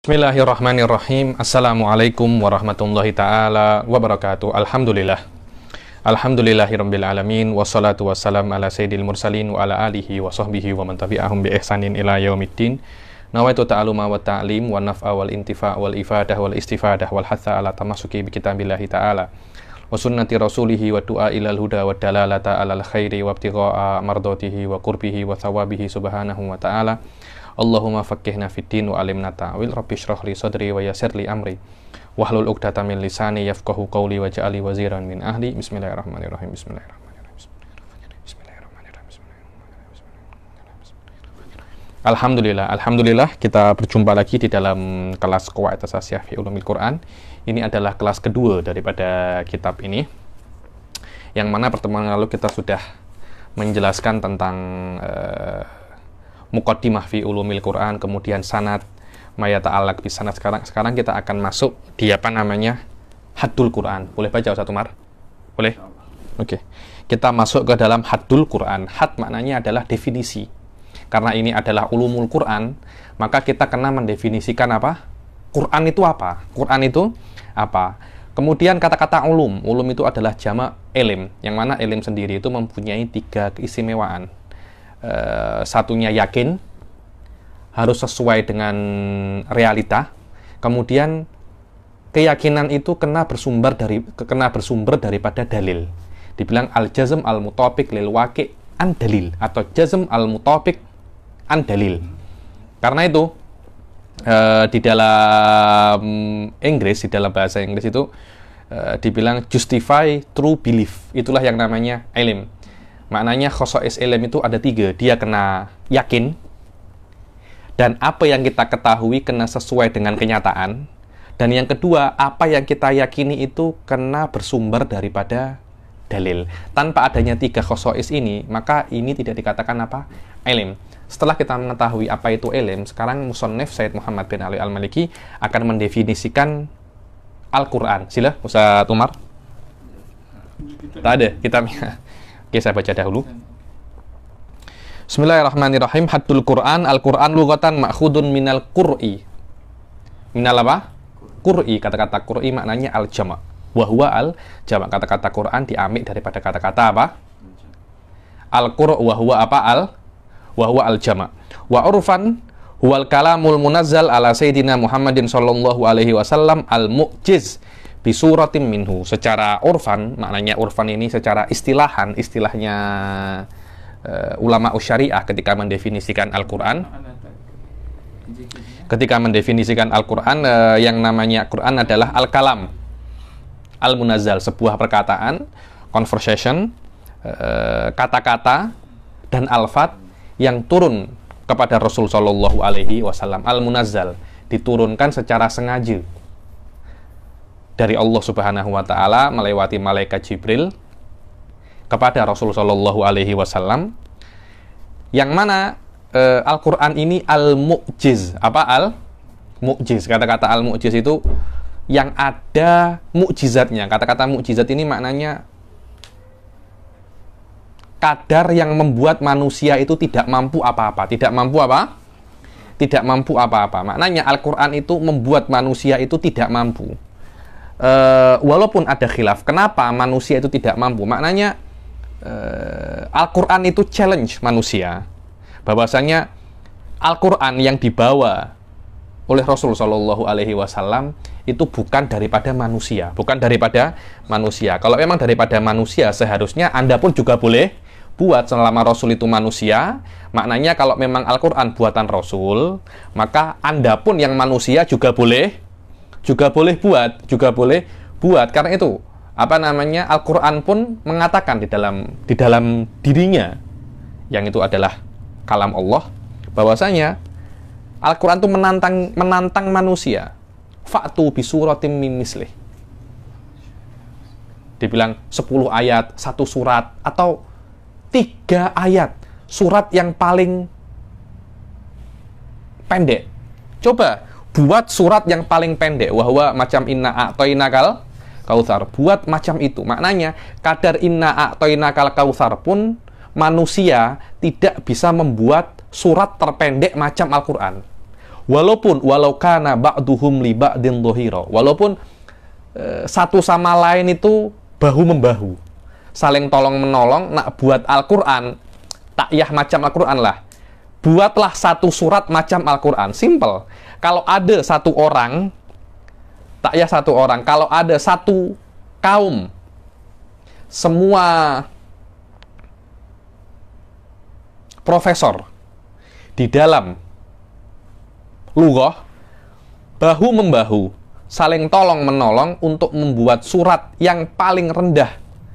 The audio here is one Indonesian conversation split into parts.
Bismillahirrahmanirrahim. Assalamualaikum warahmatullahi taala wabarakatuh. Alhamdulillah. Alhamdulillahirabbil alamin wassalatu wassalam ala sayyidil mursalin wa ala alihi wa sahbihi wa man tabi'ahum bi ihsanin ila yaumiddin. Nawaitu ta'aluma wa ta'lim wa naf'a wal intifa' wal ifadah wal istifadah wal hatha ala tamasuki bi kitabillahi ta'ala wa sunnati rasulihi wa du'a ilal huda wa dalalata alal khairi wa ibtigha'a mardatihi wa qurbihi wa thawabihi subhanahu wa ta'ala. Allahumma faqihna fid-din wa alimna ta'wil. Rabbi syrah li sadri wa yasir li amri. Wahlul uqdata min lisani yafqahu qawli wa ja'ali waziran min ahli. Bismillahirrahmanirrahim. Bismillahirrahmanirrahim. Bismillahirrahmanirrahim. Bismillahirrahmanirrahim. Alhamdulillah, alhamdulillah kita berjumpa lagi di dalam kelas Qawaid Asasiyah fi Ulumil Quran. Ini adalah kelas kedua daripada kitab ini. Yang mana pertemuan lalu kita sudah menjelaskan tentang uh, mukaddimah fi ulumil Quran, kemudian sanad, maya ta'alak bi sanad. Sekarang sekarang kita akan masuk di apa namanya? hadul Quran. Boleh baca satu Mar? Boleh? Oke. Okay. Kita masuk ke dalam hadul Quran. Had maknanya adalah definisi. Karena ini adalah ulumul Quran, maka kita kena mendefinisikan apa? Quran itu apa? Quran itu apa? Kemudian kata-kata ulum. Ulum itu adalah jama elim, yang mana elim sendiri itu mempunyai tiga keistimewaan. Eh, satunya yakin harus sesuai dengan realita. Kemudian keyakinan itu kena bersumber dari kena bersumber daripada dalil. Dibilang al-jazm al mutopik lil waqi an dalil atau jazm al mutopik an dalil. Karena itu uh, di dalam Inggris di dalam bahasa Inggris itu uh, dibilang justify true belief. Itulah yang namanya ilm Maknanya khosois ilm itu ada tiga. Dia kena yakin, dan apa yang kita ketahui kena sesuai dengan kenyataan. Dan yang kedua, apa yang kita yakini itu kena bersumber daripada dalil. Tanpa adanya tiga khosois ini, maka ini tidak dikatakan apa? Ilim. Setelah kita mengetahui apa itu ilim, sekarang musonif Said Muhammad bin Ali Al-Maliki akan mendefinisikan Al-Quran. Sila, Ustaz Umar. Tak ada, kita Oke, saya baca dahulu. Hmm. Bismillahirrahmanirrahim. hadul Quran, Al-Quran lugatan makhudun minal qur'i. Minal apa? Qur'i. Kata-kata qur'i maknanya al-jama'. Wahwa al-jama'. Kata-kata Quran diambil daripada kata-kata apa? Al-qur' wahwa apa al? Wahwa al-jama'. Wa urfan huwal kalamul munazzal ala sayyidina Muhammadin sallallahu alaihi wasallam al-mu'jiz bisuratim minhu secara urfan maknanya urfan ini secara istilahan istilahnya uh, ulama syariah ketika mendefinisikan Al-Qur'an ketika mendefinisikan Al-Qur'an uh, yang namanya Qur'an adalah al-kalam al-munazzal sebuah perkataan conversation kata eh, kata-kata dan alfat yang turun kepada Rasul Shallallahu alaihi wasallam al-munazzal diturunkan secara sengaja dari Allah Subhanahu wa taala melewati malaikat Jibril kepada Rasul sallallahu alaihi wasallam yang mana e, Al-Qur'an ini al Mukjiz, Apa al? Mukjiz? Kata-kata al Mukjiz itu yang ada mukjizatnya. Kata-kata mukjizat ini maknanya kadar yang membuat manusia itu tidak mampu apa-apa, tidak mampu apa? Tidak mampu apa-apa. Maknanya Al-Qur'an itu membuat manusia itu tidak mampu e, walaupun ada khilaf, kenapa manusia itu tidak mampu? Maknanya e, Al-Qur'an itu challenge manusia. Bahwasanya Al-Qur'an yang dibawa oleh Rasul Shallallahu Alaihi Wasallam itu bukan daripada manusia, bukan daripada manusia. Kalau memang daripada manusia, seharusnya anda pun juga boleh buat selama Rasul itu manusia. Maknanya kalau memang Al-Quran buatan Rasul, maka anda pun yang manusia juga boleh juga boleh buat, juga boleh buat. Karena itu, apa namanya? Al-Qur'an pun mengatakan di dalam di dalam dirinya yang itu adalah kalam Allah bahwasanya Al-Qur'an itu menantang menantang manusia. faktu bisuratim mimislih. Dibilang 10 ayat, satu surat atau tiga ayat surat yang paling pendek. Coba buat surat yang paling pendek bahwa macam inna a'toina kal kautsar buat macam itu maknanya kadar inna a'toina kal kautsar pun manusia tidak bisa membuat surat terpendek macam Al-Qur'an walaupun walau kana ba'duhum li ba'din dhahira walaupun e, satu sama lain itu bahu membahu saling tolong menolong nak buat Al-Qur'an tak yah macam Al-Qur'an lah buatlah satu surat macam Al-Quran. Simple. Kalau ada satu orang, tak ya satu orang, kalau ada satu kaum, semua profesor di dalam lugoh bahu membahu saling tolong menolong untuk membuat surat yang paling rendah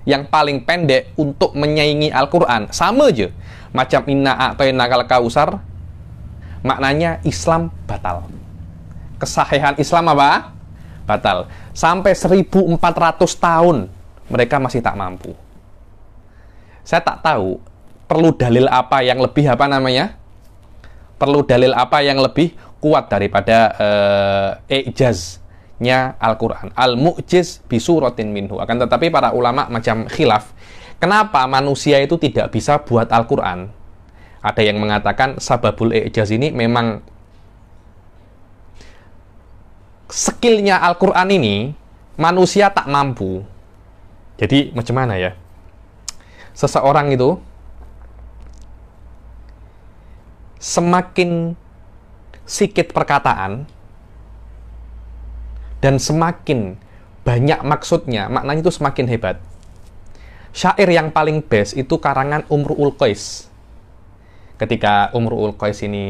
yang paling pendek untuk menyaingi Al-Quran. Sama aja. Macam inna a'tayna kal kausar, maknanya Islam batal. Kesahihan Islam apa? Batal. Sampai 1400 tahun mereka masih tak mampu. Saya tak tahu perlu dalil apa yang lebih apa namanya? Perlu dalil apa yang lebih kuat daripada uh, ijaz nya Al-Quran. Al-Mu'jiz bisurotin minhu. Akan tetapi para ulama macam khilaf. Kenapa manusia itu tidak bisa buat Al-Quran? Ada yang mengatakan sababul ijaz ini memang skillnya Al-Quran ini manusia tak mampu. Jadi macam mana ya? Seseorang itu semakin sikit perkataan, dan semakin banyak maksudnya, maknanya itu semakin hebat. Syair yang paling best itu karangan Umru'ul Qais. Ketika Umru'ul Qais ini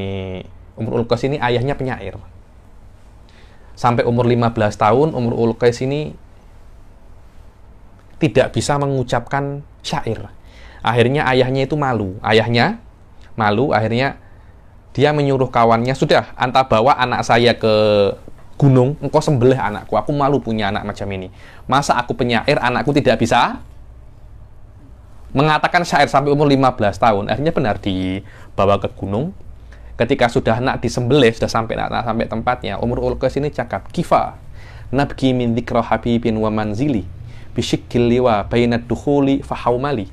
Umru'ul Qais ini ayahnya penyair. Sampai umur 15 tahun Umru'ul Qais ini tidak bisa mengucapkan syair. Akhirnya ayahnya itu malu. Ayahnya malu akhirnya dia menyuruh kawannya, "Sudah, anta bawa anak saya ke gunung, engkau sembelih anakku. Aku malu punya anak macam ini. Masa aku penyair, anakku tidak bisa mengatakan syair sampai umur 15 tahun. Akhirnya benar dibawa ke gunung. Ketika sudah anak disembelih, sudah sampai anak, anak sampai tempatnya, umur ulkes ini cakap, Kifa, nabki min dikra habibin wa manzili, bisyikil liwa bayinat duhuli fahaumali.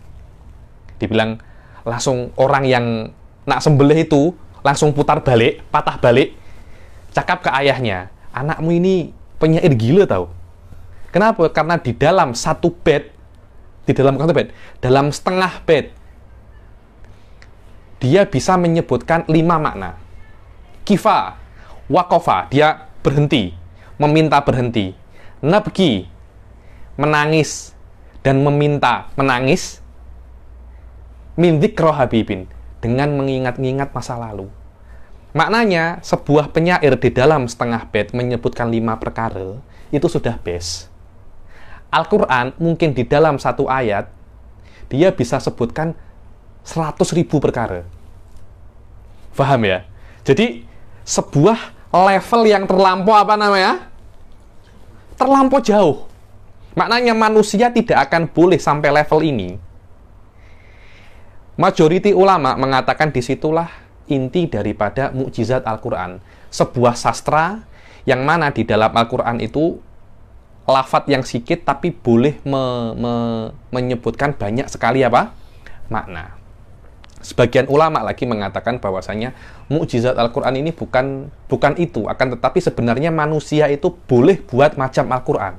Dibilang, langsung orang yang nak sembelih itu, langsung putar balik, patah balik, cakap ke ayahnya, anakmu ini penyair gila tahu. Kenapa? Karena di dalam satu bed, di dalam satu bed, dalam setengah bed, dia bisa menyebutkan lima makna. Kifa, wakofa, dia berhenti, meminta berhenti. Nabki, menangis, dan meminta menangis. Mindik rohabibin, dengan mengingat-ingat masa lalu. Maknanya, sebuah penyair di dalam setengah bed menyebutkan lima perkara, itu sudah best. Al-Quran mungkin di dalam satu ayat, dia bisa sebutkan 100 ribu perkara. faham ya? Jadi, sebuah level yang terlampau apa namanya? Terlampau jauh. Maknanya manusia tidak akan boleh sampai level ini. Majoriti ulama mengatakan disitulah inti daripada mukjizat Al-Quran. Sebuah sastra yang mana di dalam Al-Quran itu lafat yang sikit tapi boleh me, me, menyebutkan banyak sekali apa? Makna. Sebagian ulama lagi mengatakan bahwasanya mukjizat Al-Qur'an ini bukan bukan itu, akan tetapi sebenarnya manusia itu boleh buat macam Al-Qur'an.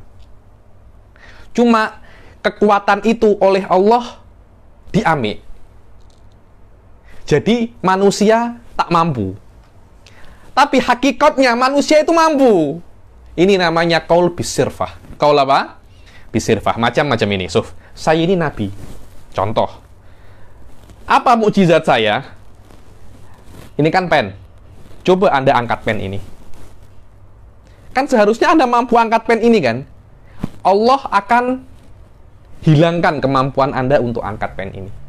Cuma kekuatan itu oleh Allah diambil jadi manusia tak mampu. Tapi hakikatnya manusia itu mampu. Ini namanya kaul bisirfah. Kaul apa? Bisirfah. Macam-macam ini. Suf, saya ini nabi. Contoh. Apa mukjizat saya? Ini kan pen. Coba Anda angkat pen ini. Kan seharusnya Anda mampu angkat pen ini kan? Allah akan hilangkan kemampuan Anda untuk angkat pen ini.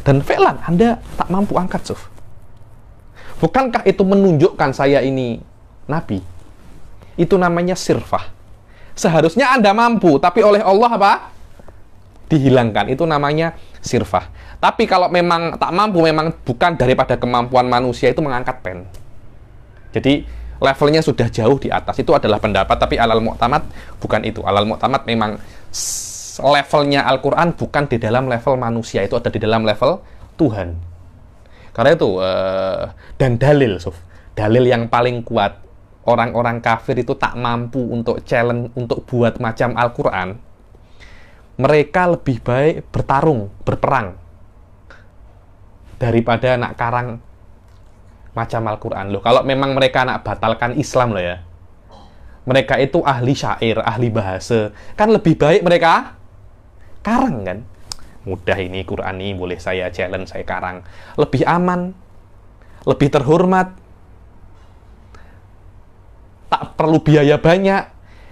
Dan Velan, Anda tak mampu angkat, suf, Bukankah itu menunjukkan saya ini nabi? Itu namanya sirfah. Seharusnya Anda mampu, tapi oleh Allah apa? Dihilangkan. Itu namanya sirfah. Tapi kalau memang tak mampu, memang bukan daripada kemampuan manusia itu mengangkat pen. Jadi levelnya sudah jauh di atas. Itu adalah pendapat, tapi alal muqtamad bukan itu. Alal muqtamad memang levelnya Al-Quran bukan di dalam level manusia, itu ada di dalam level Tuhan. Karena itu, uh, dan dalil, Sof. Dalil yang paling kuat, orang-orang kafir itu tak mampu untuk challenge, untuk buat macam Al-Quran. Mereka lebih baik bertarung, berperang, daripada anak karang macam Al-Quran. Loh, kalau memang mereka anak batalkan Islam loh ya, mereka itu ahli syair, ahli bahasa. Kan lebih baik mereka karang kan mudah ini Quran ini boleh saya challenge saya karang lebih aman lebih terhormat tak perlu biaya banyak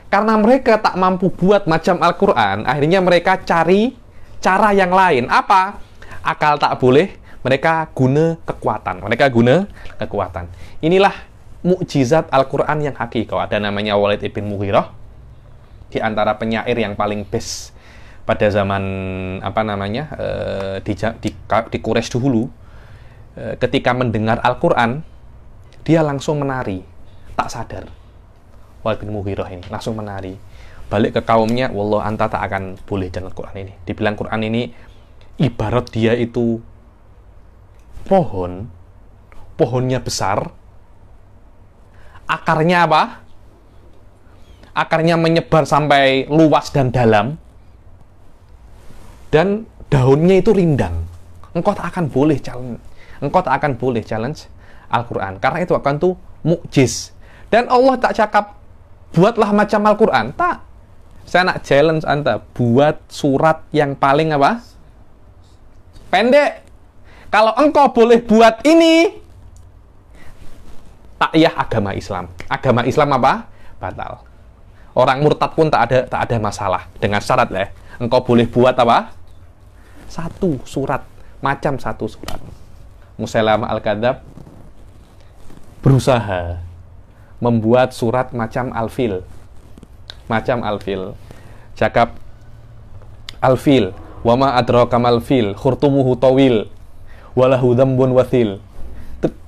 karena mereka tak mampu buat macam Al-Quran akhirnya mereka cari cara yang lain apa akal tak boleh mereka guna kekuatan mereka guna kekuatan inilah mukjizat Al-Quran yang hakiki ada namanya Walid ibn Mughirah di antara penyair yang paling best pada zaman apa namanya uh, di, di, di Quraisy dulu uh, eh, ketika mendengar Al-Qur'an dia langsung menari tak sadar walaupun bin ini langsung menari balik ke kaumnya wallah anta tak akan boleh jalan Quran ini dibilang Quran ini ibarat dia itu pohon pohonnya besar akarnya apa akarnya menyebar sampai luas dan dalam dan daunnya itu rindang. Engkau tak akan boleh challenge. Engkau tak akan boleh challenge Al-Quran. Karena itu akan tuh mukjiz. Dan Allah tak cakap, buatlah macam Al-Quran. Tak. Saya nak challenge Anda, buat surat yang paling apa? Pendek. Kalau engkau boleh buat ini, tak yah agama Islam. Agama Islam apa? Batal. Orang murtad pun tak ada tak ada masalah dengan syarat lah. Ya. Engkau boleh buat apa? satu surat, macam satu surat. Musailama Al-Kadab berusaha membuat surat macam alfil Macam alfil Cakap alfil wama adraka mal-fil, khurtumuhu tawil, walahu dhambun wathil.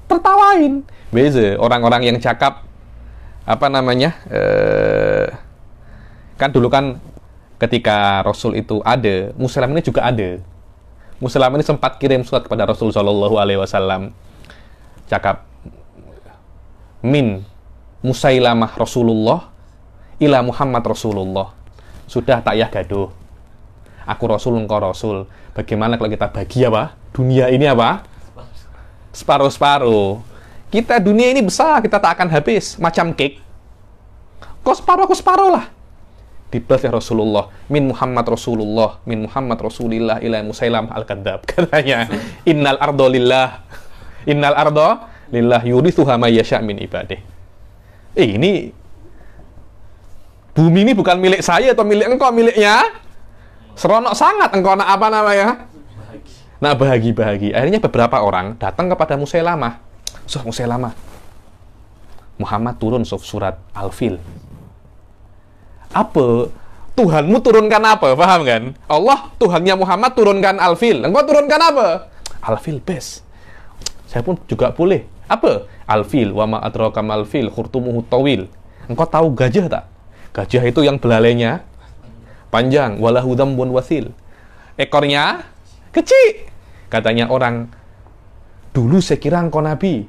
Tertawain. beze orang-orang yang cakap apa namanya? Eh, kan dulu kan ketika Rasul itu ada, Muslim ini juga ada. Muslim ini sempat kirim surat kepada Rasul Shallallahu Alaihi Wasallam, cakap min Musailamah Rasulullah ila Muhammad Rasulullah. Sudah tak yah gaduh. Aku Rasul, engkau Rasul. Bagaimana kalau kita bagi apa? Dunia ini apa? Separuh-separuh. Kita dunia ini besar, kita tak akan habis. Macam cake. Kau separuh, aku separuh lah dibalas Rasulullah min Muhammad Rasulullah min Muhammad Rasulillah ila Musailam al kadab katanya innal ardo lillah innal ardo lillah yurithuha may yasha min ibadih eh, ini bumi ini bukan milik saya atau milik engkau miliknya seronok sangat engkau nak apa namanya nak bahagi bahagi akhirnya beberapa orang datang kepada Musailamah Suh Musailamah Muhammad turun surat Al-Fil apa Tuhanmu turunkan apa? Paham kan? Allah, Tuhannya Muhammad turunkan alfil. Engkau turunkan apa? Alfil best. Saya pun juga boleh. Apa? Alfil, wama atrokam alfil, khurtumuhu tawil. Engkau tahu gajah tak? Gajah itu yang belalainya panjang, walahu dhambun wasil. Ekornya kecil. Katanya orang, dulu saya kira engkau nabi,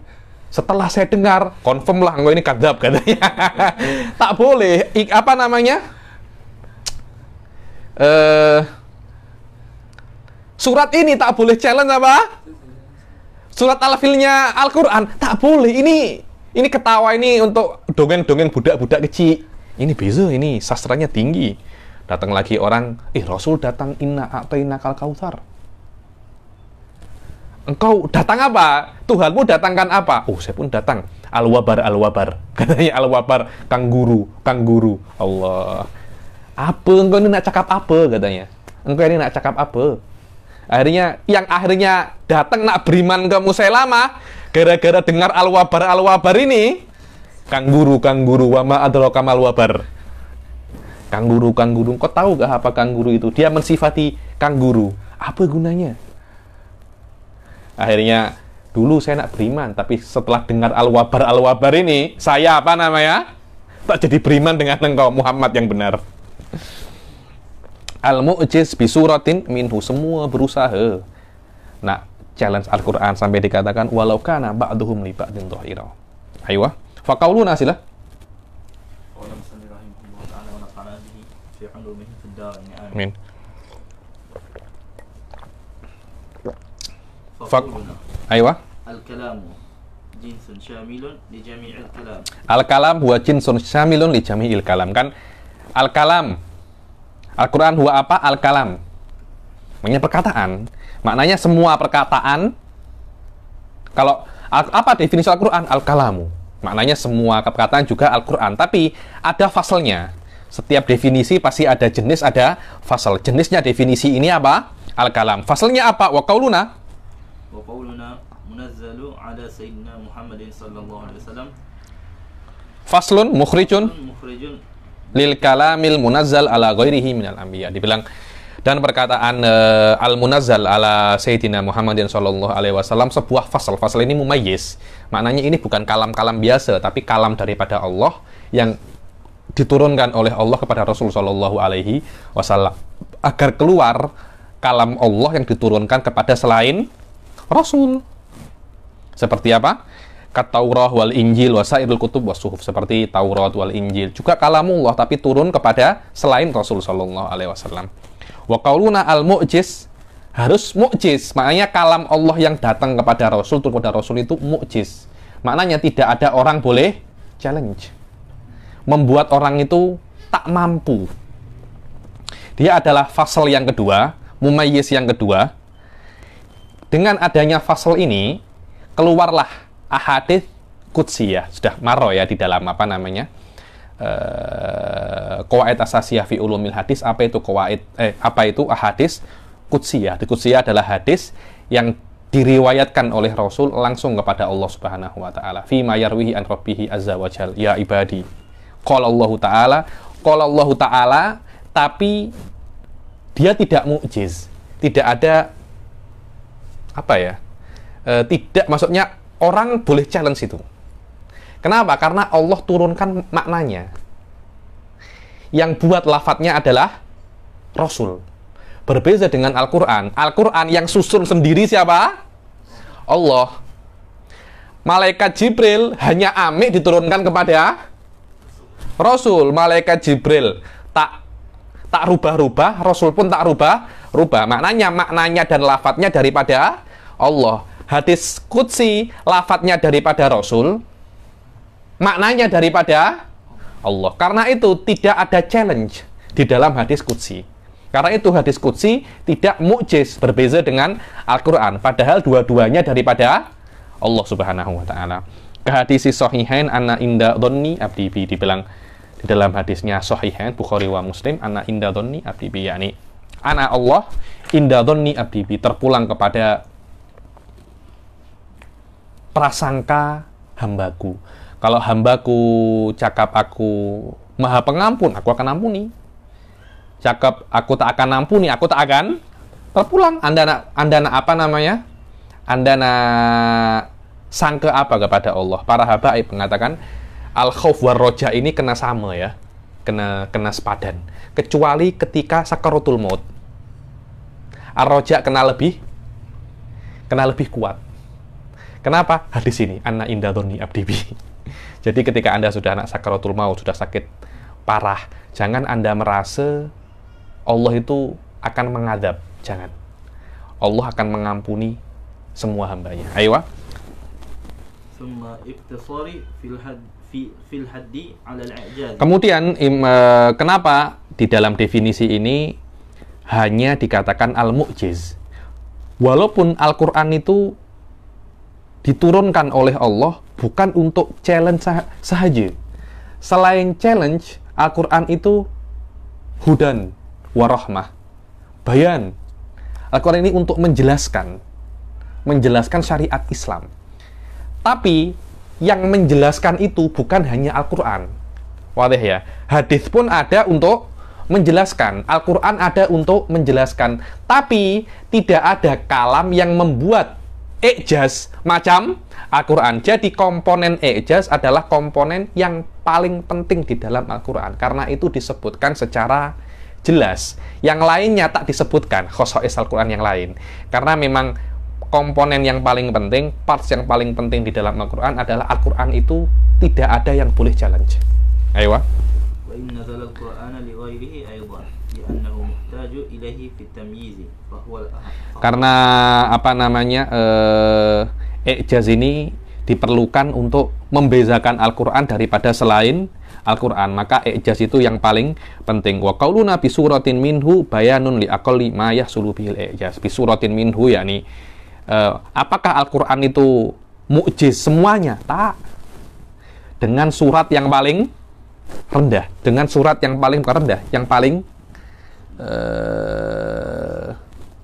setelah saya dengar confirm lah engkau ini kadab katanya tak boleh I, apa namanya eh surat ini tak boleh challenge apa surat alfilnya Al-Quran tak boleh ini ini ketawa ini untuk dongeng-dongeng budak-budak kecil ini bisa ini sastranya tinggi datang lagi orang eh Rasul datang inna atau inna kal engkau datang apa? Tuhanmu datangkan apa? Oh, saya pun datang. Al-wabar, al-wabar. Katanya al-wabar, kang guru, kang guru. Allah. Apa? Engkau ini nak cakap apa? Katanya. Engkau ini nak cakap apa? Akhirnya, yang akhirnya datang nak beriman ke lama, gara-gara dengar al-wabar, al-wabar ini, kang guru, kang guru, wama adalah kamal wabar. Kang guru, kang guru, kau tahu gak apa kang guru itu? Dia mensifati kang guru. Apa gunanya? akhirnya dulu saya nak beriman tapi setelah dengar al-wabar al-wabar ini saya apa namanya tak jadi beriman dengan engkau Muhammad yang benar al-mu'jiz bisuratin minhu semua berusaha nah challenge Al-Quran sampai dikatakan walau kana ba'duhum li ba'din dhahira aywa faqauluna silah Amin. Al أيوة الكلام جنس شامل لجميع الكلام الكلام هو جنس شامل لجميع الكلام kan al-kalam Al-Quran huwa apa? Al-kalam Maknanya perkataan Maknanya semua perkataan Kalau apa definisi Al-Quran? Al-kalamu Maknanya semua perkataan juga Al-Quran Tapi ada faselnya Setiap definisi pasti ada jenis, ada fasel Jenisnya definisi ini apa? Al-kalam Faselnya apa? Wa kauluna وقولنا منزل على سيدنا محمد صلى الله عليه وسلم فصل مخرج lil kalamil munazzal ala ghairihi minal anbiya dibilang dan perkataan uh, eh, al munazzal ala sayyidina Muhammadin sallallahu alaihi wasallam sebuah fasal fasal ini mumayyiz maknanya ini bukan kalam-kalam biasa tapi kalam daripada Allah yang diturunkan oleh Allah kepada Rasul sallallahu alaihi wasallam agar keluar kalam Allah yang diturunkan kepada selain rasul. Seperti apa? kata Taurat wal Injil wa sairul kutub wa suhuf seperti Taurat wal Injil juga kalamullah tapi turun kepada selain Rasul sallallahu alaihi wasallam. Wa qauluna al mu'jiz harus mukjiz. Maknanya kalam Allah yang datang kepada Rasul turun kepada Rasul itu mukjiz. Maknanya tidak ada orang boleh challenge. Membuat orang itu tak mampu. Dia adalah fasal yang kedua, mumayyiz yang kedua, dengan adanya fasal ini, keluarlah ahadith ya Sudah maro ya di dalam apa namanya? Uh, asasiyah fi ulumil hadis apa itu kuaid eh, apa itu ahadis kudsiyah di kudsiyah adalah hadis yang diriwayatkan oleh Rasul langsung kepada Allah Subhanahu wa taala fi mayarwihi an rabbihi azza wa jal ya ibadi qala Allah taala qala Allah taala tapi dia tidak mukjiz tidak ada apa ya e, tidak maksudnya orang boleh challenge itu kenapa karena Allah turunkan maknanya yang buat lafadznya adalah Rasul berbeda dengan Al-Quran Al-Quran yang susun sendiri siapa? Allah Malaikat Jibril hanya amik diturunkan kepada Rasul Malaikat Jibril tak tak rubah-rubah Rasul pun tak rubah rubah. Maknanya maknanya dan lafadznya daripada Allah. Hadis kutsi lafadznya daripada Rasul, maknanya daripada Allah. Karena itu tidak ada challenge di dalam hadis kutsi. Karena itu hadis kutsi tidak mukjiz berbeza dengan Al-Qur'an padahal dua-duanya daripada Allah Subhanahu wa taala. Kehadisi sahihain anna inda dhoni abdibi dibilang di dalam hadisnya sahihain Bukhari wa Muslim anna inda dhoni abdibi yakni Anak Allah indadhonni abdibi terpulang kepada prasangka hambaku. Kalau hambaku cakap aku maha pengampun, aku akan ampuni. Cakap aku tak akan ampuni, aku tak akan terpulang. Anda na, anda na apa namanya? Anda na sangka apa kepada Allah? Para habaib mengatakan al khauf war roja ini kena sama ya kena kena sepadan kecuali ketika sakaratul maut arroja kena lebih kena lebih kuat kenapa hadis ini anak indah doni abdibi jadi ketika anda sudah anak sakaratul maut sudah sakit parah jangan anda merasa Allah itu akan mengadab jangan Allah akan mengampuni semua hambanya ayo ثم في الحد Kemudian e, kenapa di dalam definisi ini hanya dikatakan al-mu'jiz? Walaupun Al-Qur'an itu diturunkan oleh Allah bukan untuk challenge sah sahaja. Selain challenge, Al-Qur'an itu hudan warahmah. Bayan. Al-Qur'an ini untuk menjelaskan menjelaskan syariat Islam. Tapi yang menjelaskan itu bukan hanya Al-Quran. Wadih ya. Hadis pun ada untuk menjelaskan. Al-Quran ada untuk menjelaskan. Tapi tidak ada kalam yang membuat ijaz macam Al-Quran. Jadi komponen ijaz adalah komponen yang paling penting di dalam Al-Quran. Karena itu disebutkan secara jelas. Yang lainnya tak disebutkan, khosok Al-Quran yang lain. Karena memang komponen yang paling penting, parts yang paling penting di dalam Al-Quran adalah Al-Quran itu tidak ada yang boleh challenge. Ayo. Karena apa namanya eh, ini diperlukan untuk membezakan Al-Quran daripada selain Al-Quran maka ijaz itu yang paling penting wa qauluna bi suratin minhu bayanun li aqalli ma yahsulu bihil ijaz suratin minhu yakni uh, apakah Al-Quran itu mukjiz semuanya? Tak. Dengan surat yang paling rendah, dengan surat yang paling rendah, yang paling uh, eh,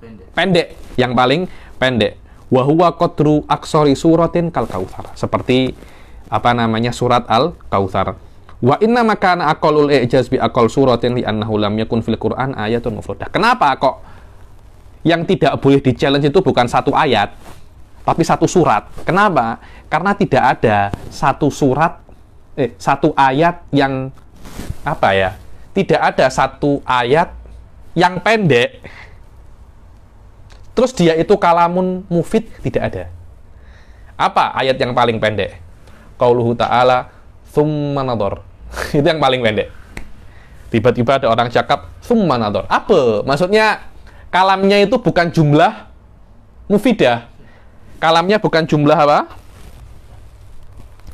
pendek. pendek, yang paling pendek. Wahuwa kodru aksori suratin kal kautsar. Seperti apa namanya surat al kautsar. Wa inna makana akolul ijaz bi akol suratin li annahu lam yakun fil Qur'an ayatun mufrodah. Kenapa kok yang tidak boleh di challenge itu bukan satu ayat, tapi satu surat. Kenapa? Karena tidak ada satu surat, eh, satu ayat yang apa ya? Tidak ada satu ayat yang pendek. Terus dia itu kalamun mufid tidak ada. Apa ayat yang paling pendek? Qauluhu ta'ala thumma nador. itu yang paling pendek. Tiba-tiba ada orang cakap thumma nador. Apa? Maksudnya kalamnya itu bukan jumlah mufidah. Kalamnya bukan jumlah apa?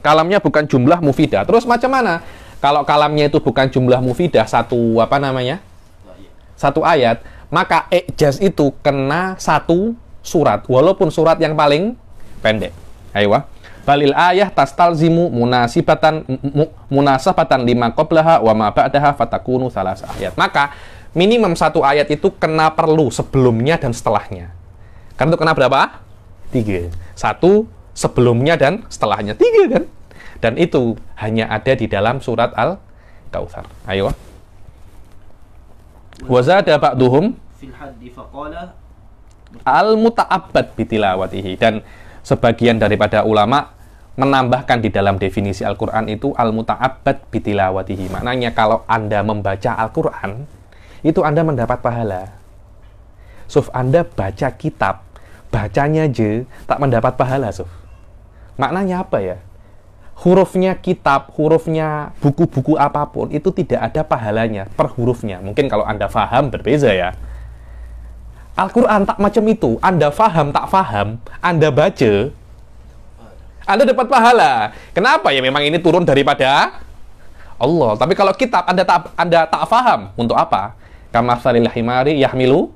Kalamnya bukan jumlah mufidah. Terus macam mana? Kalau kalamnya itu bukan jumlah mufidah satu apa namanya? Satu ayat, maka ijaz itu kena satu surat walaupun surat yang paling pendek. Ayo balil ayah tas talzimu munasibatan munasabatan lima koplaha wa ma ba'daha fatakunu salah ayat. Maka minimum satu ayat itu kena perlu sebelumnya dan setelahnya. Karena itu kena berapa? Tiga. Satu sebelumnya dan setelahnya. Tiga kan? Dan itu hanya ada di dalam surat Al-Kautsar. Ayo. Wazada ba'duhum pak duhum. al-muta'abbad bitilawatihi dan sebagian daripada ulama menambahkan di dalam definisi Al-Quran itu al-muta'abbad bitilawatihi. Maknanya kalau Anda membaca Al-Quran, itu Anda mendapat pahala. Suf, Anda baca kitab, bacanya aja tak mendapat pahala, Suf. Maknanya apa ya? Hurufnya kitab, hurufnya buku-buku apapun, itu tidak ada pahalanya per hurufnya. Mungkin kalau Anda faham berbeza ya. Al-Quran tak macam itu. Anda faham, tak faham. Anda baca, Anda dapat pahala. Kenapa ya memang ini turun daripada Allah. Tapi kalau kitab Anda tak Anda tak faham, untuk apa? Kamasalil himari yahmilu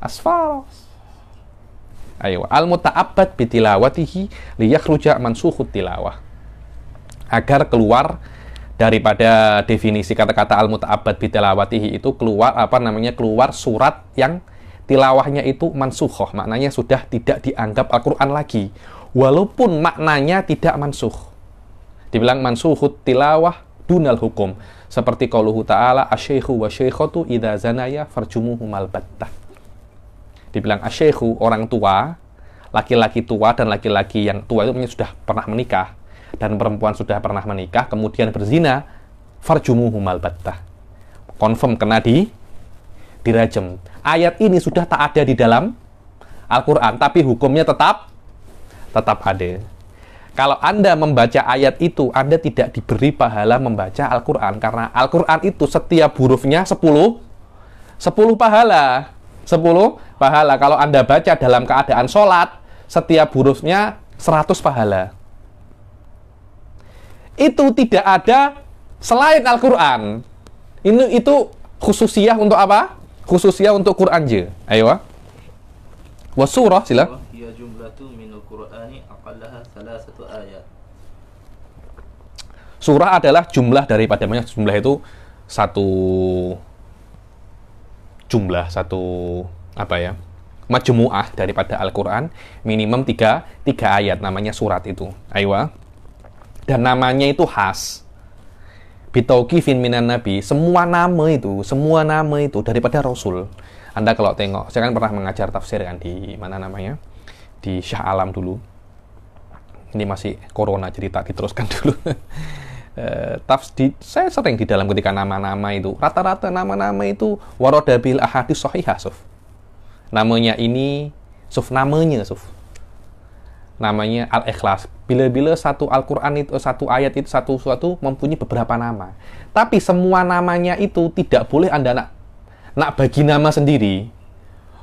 asfal Ayo, al muta'abbad bitilawatihi liyakhruja mansukhut tilawah. Agar keluar daripada definisi kata-kata al muta'abbad bitilawatihi itu keluar apa namanya keluar surat yang tilawahnya itu mansuhoh maknanya sudah tidak dianggap Al-Quran lagi walaupun maknanya tidak mansuh dibilang mansuhut tilawah dunal hukum seperti kalau ta'ala asyikhu wa syikhotu idha zanaya farjumuhu malbatta. Dibilang asyikhu, orang tua, laki-laki tua dan laki-laki yang tua itu sudah pernah menikah dan perempuan sudah pernah menikah kemudian berzina farjumuhu malbatta. Confirm kena di dirajem. Ayat ini sudah tak ada di dalam Al-Qur'an tapi hukumnya tetap tetap ada. Kalau Anda membaca ayat itu, Anda tidak diberi pahala membaca Al-Quran. Karena Al-Quran itu setiap hurufnya 10, 10 pahala. 10 pahala. Kalau Anda baca dalam keadaan sholat, setiap hurufnya 100 pahala. Itu tidak ada selain Al-Quran. Ini itu khususiah untuk apa? Khususiah untuk Quran je. Ayo. Ah. Wasurah sila. Surah adalah jumlah daripada banyak jumlah itu satu jumlah satu apa ya majmuah daripada Al-Quran minimum tiga, tiga ayat namanya surat itu aywa dan namanya itu khas fin minan nabi semua nama itu semua nama itu daripada rasul anda kalau tengok saya kan pernah mengajar tafsir kan di mana namanya di Syah Alam dulu ini masih corona jadi tak diteruskan dulu eh, Tafsir saya sering di dalam ketika nama-nama itu rata-rata nama-nama itu warodabil ahadis sahihah suf namanya ini suf namanya suf namanya al ikhlas bila-bila satu Al-Quran itu satu ayat itu satu suatu mempunyai beberapa nama tapi semua namanya itu tidak boleh anda nak nak bagi nama sendiri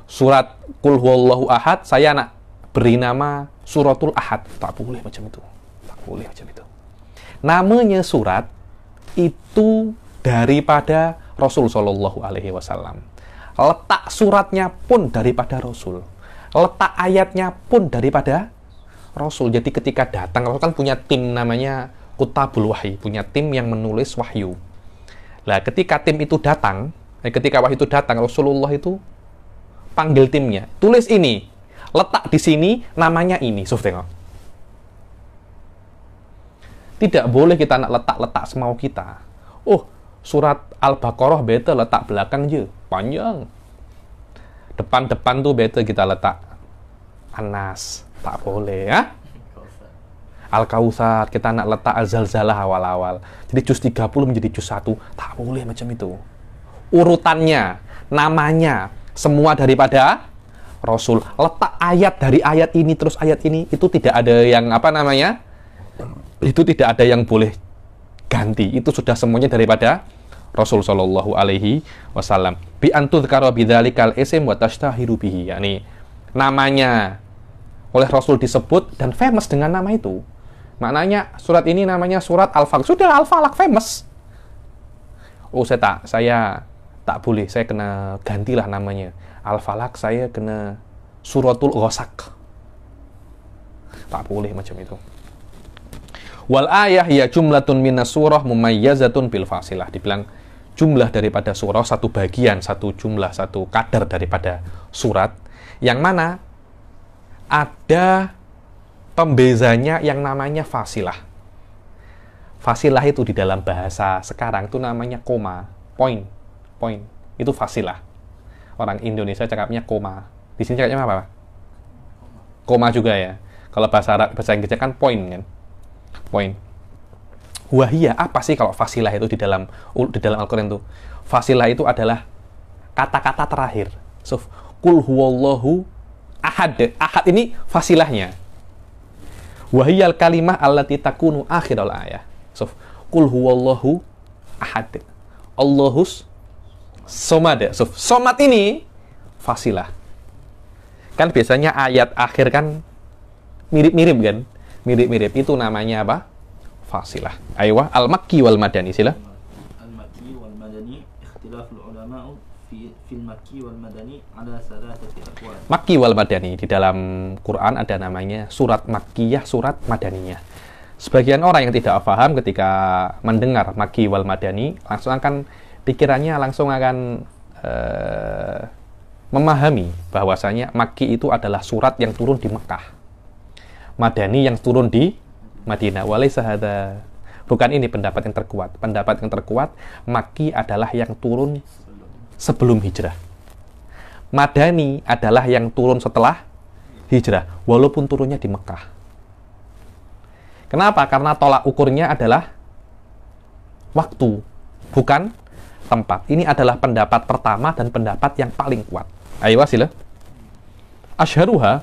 surat kulhuallahu ahad saya nak beri nama suratul ahad. Tak boleh macam itu. Tak boleh macam itu. Namanya surat itu daripada Rasul Shallallahu Alaihi Wasallam. Letak suratnya pun daripada Rasul. Letak ayatnya pun daripada Rasul. Jadi ketika datang, Rasul kan punya tim namanya Kutabul Wahyu, punya tim yang menulis wahyu. lah ketika tim itu datang, eh, ketika wahyu itu datang, Rasulullah itu panggil timnya, tulis ini, letak di sini namanya ini. Sof tengok. Tidak boleh kita nak letak-letak semau kita. Oh, surat Al-Baqarah beta letak belakang je. Panjang. Depan-depan tuh beta kita letak Anas. Tak boleh ya. Al-Kautsar, kita nak letak Al-Zalzalah awal-awal. Jadi juz 30 menjadi juz 1. Tak boleh macam itu. Urutannya, namanya, semua daripada rasul. Letak ayat dari ayat ini terus ayat ini itu tidak ada yang apa namanya? Itu tidak ada yang boleh ganti. Itu sudah semuanya daripada Rasul Shallallahu alaihi wasallam. Bi antudhkara bidzalikal isim wa tashtahiru bihi. Yani namanya oleh Rasul disebut dan famous dengan nama itu. Maknanya surat ini namanya surat al falak Sudah al falak famous. Oh, saya tak, saya tak boleh, saya kena gantilah namanya. Al-Falak saya kena suratul ghosak. Tak boleh macam itu. Wal ayah ya jumlatun minas surah mumayyazatun bil fasilah. Dibilang jumlah daripada surah satu bagian, satu jumlah, satu kader daripada surat yang mana ada pembezanya yang namanya fasilah. Fasilah itu di dalam bahasa sekarang itu namanya koma, point point Itu fasilah orang Indonesia cakapnya koma. Di sini cakapnya apa? Koma juga ya. Kalau bahasa Arab, bahasa Inggris kan point kan. Point. Wahia apa sih kalau fasilah itu di dalam di dalam Al-Qur'an itu? Fasilah itu adalah kata-kata terakhir. So, kul huwallahu ahad. Ahad ini fasilahnya. Wahiyal kalimah allati takunu al ayah. So, kul huwallahu ahad. Allahus somad ya. So, somad ini fasilah. Kan biasanya ayat akhir kan mirip-mirip kan? Mirip-mirip itu namanya apa? Fasilah. Aywa al-Makki wal Madani sila. Al-Makki wal Madani ikhtilaful ulama fi fil Makki wal Madani Makki wal Madani di dalam Quran ada namanya surat Makkiyah, surat Madaniyah. Sebagian orang yang tidak paham ketika mendengar Makki wal Madani langsung akan pikirannya langsung akan uh, memahami bahwasanya maki itu adalah surat yang turun di Mekah. Madani yang turun di Madinah. Walaysa sahada. bukan ini pendapat yang terkuat. Pendapat yang terkuat, Maki adalah yang turun sebelum hijrah. Madani adalah yang turun setelah hijrah, walaupun turunnya di Mekah. Kenapa? Karena tolak ukurnya adalah waktu, bukan tempat. Ini adalah pendapat pertama dan pendapat yang paling kuat. Ayo wasilah. Ashharuha.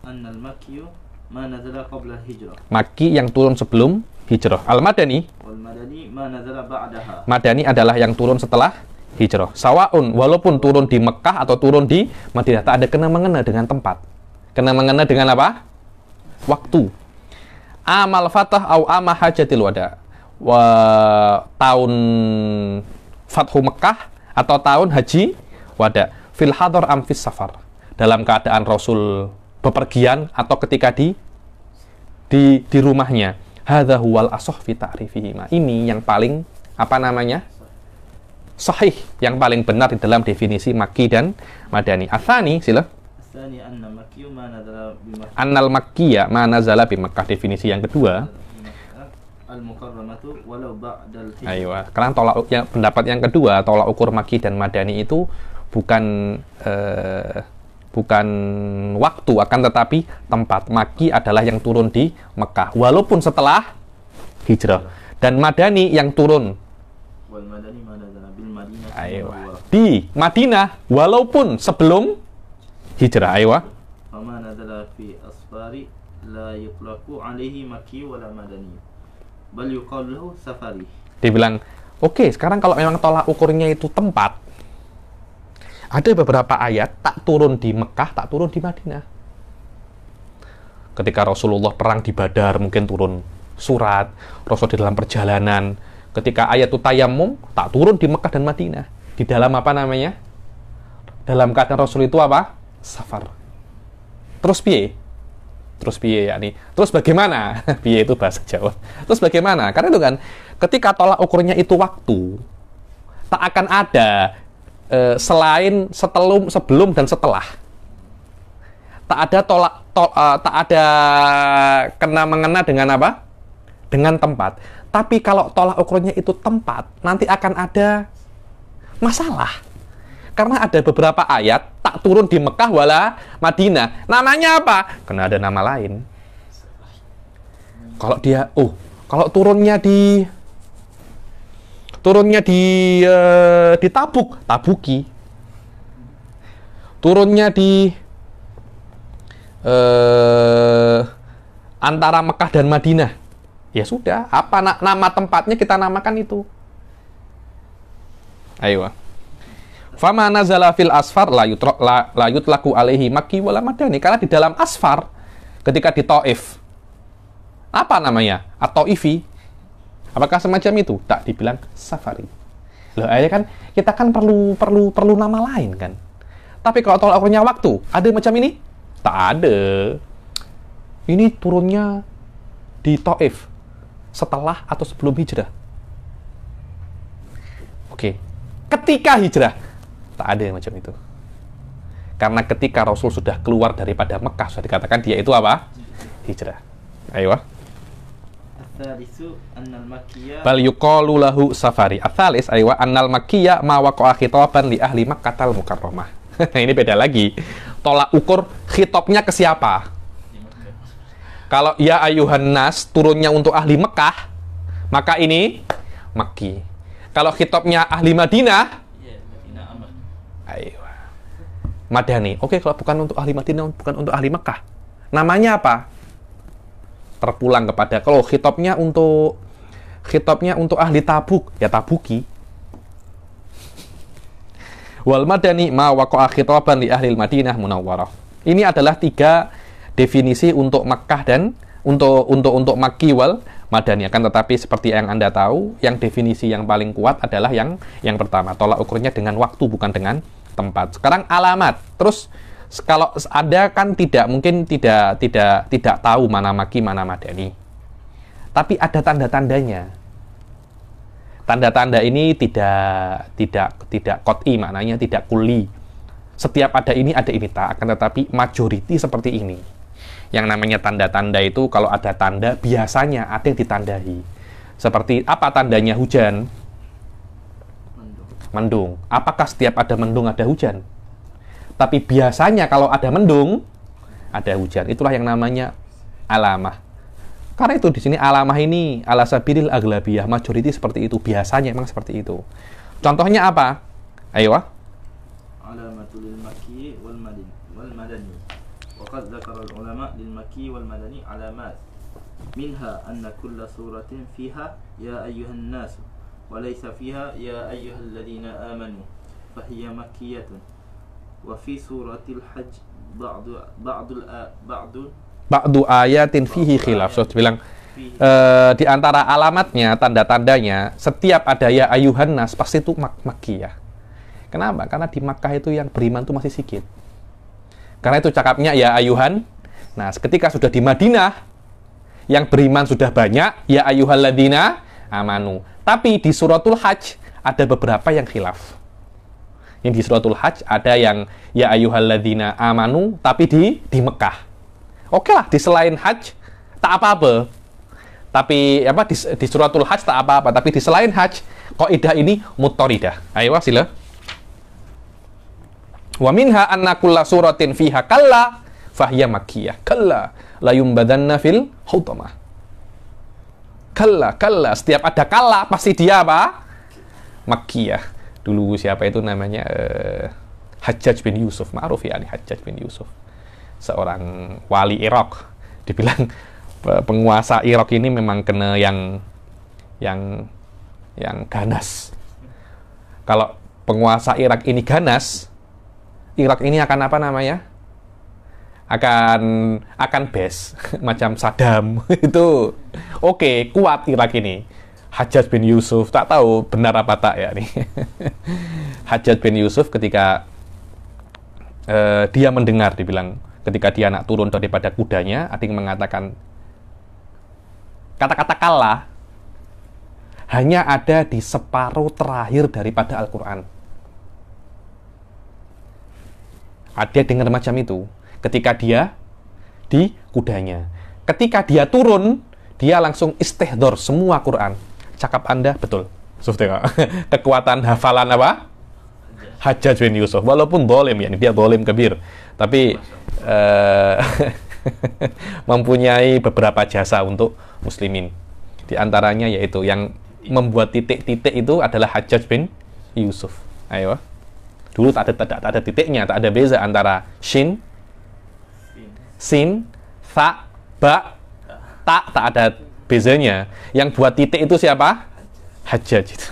annal makiyu ma nazala qabla hijrah. Maki yang turun sebelum hijrah. Al-Madani. Al-Madani ma nazala ba'daha. Madani adalah yang turun setelah hijrah. Sawaun, walaupun turun di Mekah atau turun di Madinah, tak ada kena-mengena dengan tempat. Kena-mengena dengan apa? Waktu. Amal fatah au amah hajatil wada uh, tahun Fathu Mekah atau tahun Haji Wada fil hadar amfis safar dalam keadaan Rasul bepergian atau ketika di di di rumahnya hadza huwal asah fi ma ini yang paling apa namanya sahih yang paling benar di dalam definisi maki dan madani athani sila annal makki ma nazala bi Makkah definisi yang kedua Ayo, Karena tolak yang pendapat yang kedua, tolak ukur maki dan madani itu bukan eh, bukan waktu akan tetapi tempat. Maki adalah yang turun di Mekah walaupun setelah hijrah dan madani yang turun di Madinah walaupun sebelum hijrah Ayo. Dibilang, safari. Dia bilang, "Oke, okay, sekarang kalau memang tolak ukurnya itu tempat, ada beberapa ayat tak turun di Mekah, tak turun di Madinah. Ketika Rasulullah perang di Badar mungkin turun surat, Rasul di dalam perjalanan. Ketika ayat itu tayamum, tak turun di Mekah dan Madinah. Di dalam apa namanya? Dalam keadaan Rasul itu apa? Safar. Terus piye? terus piye yakni terus bagaimana piye itu bahasa Jawa terus bagaimana karena itu kan ketika tolak ukurnya itu waktu tak akan ada eh, selain setelum sebelum dan setelah tak ada tolak to, uh, tak ada kena mengena dengan apa dengan tempat tapi kalau tolak ukurnya itu tempat nanti akan ada masalah karena ada beberapa ayat tak turun di Mekah wala Madinah. Namanya apa? Karena ada nama lain. Kalau dia, oh, kalau turunnya di turunnya di uh, di Tabuk, Tabuki. Turunnya di uh, antara Mekah dan Madinah. Ya sudah, apa nama tempatnya kita namakan itu. Ayo. Ah. Fama nazala fil asfar la, yutro, la, la yutlaku alaihi maki wala madani. Karena di dalam asfar, ketika di ta'if, apa namanya? Atau ifi. Apakah semacam itu? Tak dibilang safari. Loh, akhirnya kan kita kan perlu perlu perlu nama lain kan. Tapi kalau tolak ukurnya waktu, ada macam ini? Tak ada. Ini turunnya di Taif setelah atau sebelum hijrah. Oke, ketika hijrah Tak ada yang macam itu. Karena ketika Rasul sudah keluar daripada Mekah, sudah dikatakan dia itu apa? Hijrah. Ayo. Bal yuqalu lahu safari. Athalis ayo annal makiyya ma waqa'a khitaban li ahli makatal al Ini beda lagi. Tolak ukur khitobnya ke siapa? Kalau ya ayuhan nas turunnya untuk ahli Mekah, maka ini Maki. Kalau kitabnya ahli Madinah, Aywa. Madani. Oke, kalau bukan untuk ahli Madinah, bukan untuk ahli Mekah. Namanya apa? Terpulang kepada. Kalau khitabnya untuk khitabnya untuk ahli Tabuk, ya Tabuki. Wal Madani ma waqa'a khitaban li ahli Madinah munawwarah. Ini adalah tiga definisi untuk Mekah dan untuk untuk untuk Makki wal Madani akan tetapi seperti yang Anda tahu, yang definisi yang paling kuat adalah yang yang pertama, tolak ukurnya dengan waktu bukan dengan tempat. Sekarang alamat. Terus kalau ada kan tidak mungkin tidak tidak tidak tahu mana maki mana madani. Tapi ada tanda-tandanya. Tanda-tanda ini tidak tidak tidak koti maknanya tidak kuli. Setiap ada ini ada ini tak akan tetapi majority seperti ini. Yang namanya tanda-tanda itu kalau ada tanda biasanya ada yang ditandai. Seperti apa tandanya hujan? mendung. Apakah setiap ada mendung ada hujan? Tapi biasanya kalau ada mendung, ada hujan. Itulah yang namanya alamah. Karena itu di sini alamah ini ala sabiril aglabiyah majority seperti itu biasanya memang seperti itu. Contohnya apa? Ayo. Ah. alamat. Minha anna kulla suratin fiha ya ayyuhan nas وليس فيها يا أيها الذين آمنوا فهي مكية وفي سورة الحج بعض بعض بعض بعض آيات فيه خلاف So, bilang uh, di antara alamatnya, tanda-tandanya, setiap ada ya ayuhan nas, pasti itu mak makiyah. Kenapa? Karena di Makkah itu yang beriman itu masih sedikit. Karena itu cakapnya ya ayuhan. Nah, ketika sudah di Madinah, yang beriman sudah banyak, ya ayuhan ladina amanu. Tapi di suratul hajj ada beberapa yang khilaf. Yang di suratul hajj ada yang ya ayuhalladzina amanu tapi di di Mekah. Oke okay lah, di selain hajj tak apa-apa. Tapi apa di, di suratul hajj tak apa-apa, tapi di selain hajj idah ini mutoridah. Ayo sila. Wa minha anna kulla suratin fiha kalla fahiya makkiyah. Kalla la yumbadanna fil hutamah kala kala Setiap ada kalah pasti dia apa? ya Dulu siapa itu namanya? Uh, Hajjaj bin Yusuf. Ma'ruf ya, Hajjaj bin Yusuf. Seorang wali Irak. Dibilang penguasa Irak ini memang kena yang yang yang ganas. Kalau penguasa Irak ini ganas, Irak ini akan apa namanya? akan akan best macam Saddam itu oke okay, kuat Irak ini Hajjaj bin Yusuf tak tahu benar apa tak ya nih Hajjaj bin Yusuf ketika uh, dia mendengar dibilang ketika dia nak turun daripada kudanya Ading mengatakan kata-kata kalah hanya ada di separuh terakhir daripada Al-Quran. Ada dengar macam itu, ketika dia di kudanya. Ketika dia turun, dia langsung istihdor semua Quran. Cakap Anda betul. Saudara, kekuatan hafalan apa? Hajjaj bin Yusuf. Walaupun dolim, ya, dia dolim kebir. Tapi eh, mempunyai beberapa jasa untuk muslimin. Di antaranya yaitu yang membuat titik-titik itu adalah Hajjaj bin Yusuf. Ayo. Dulu tak ada, tak, tak ada titiknya, tak ada beza antara shin sin, fa, ba, tak tak ada bezanya. Yang buat titik itu siapa? Hajjaj itu.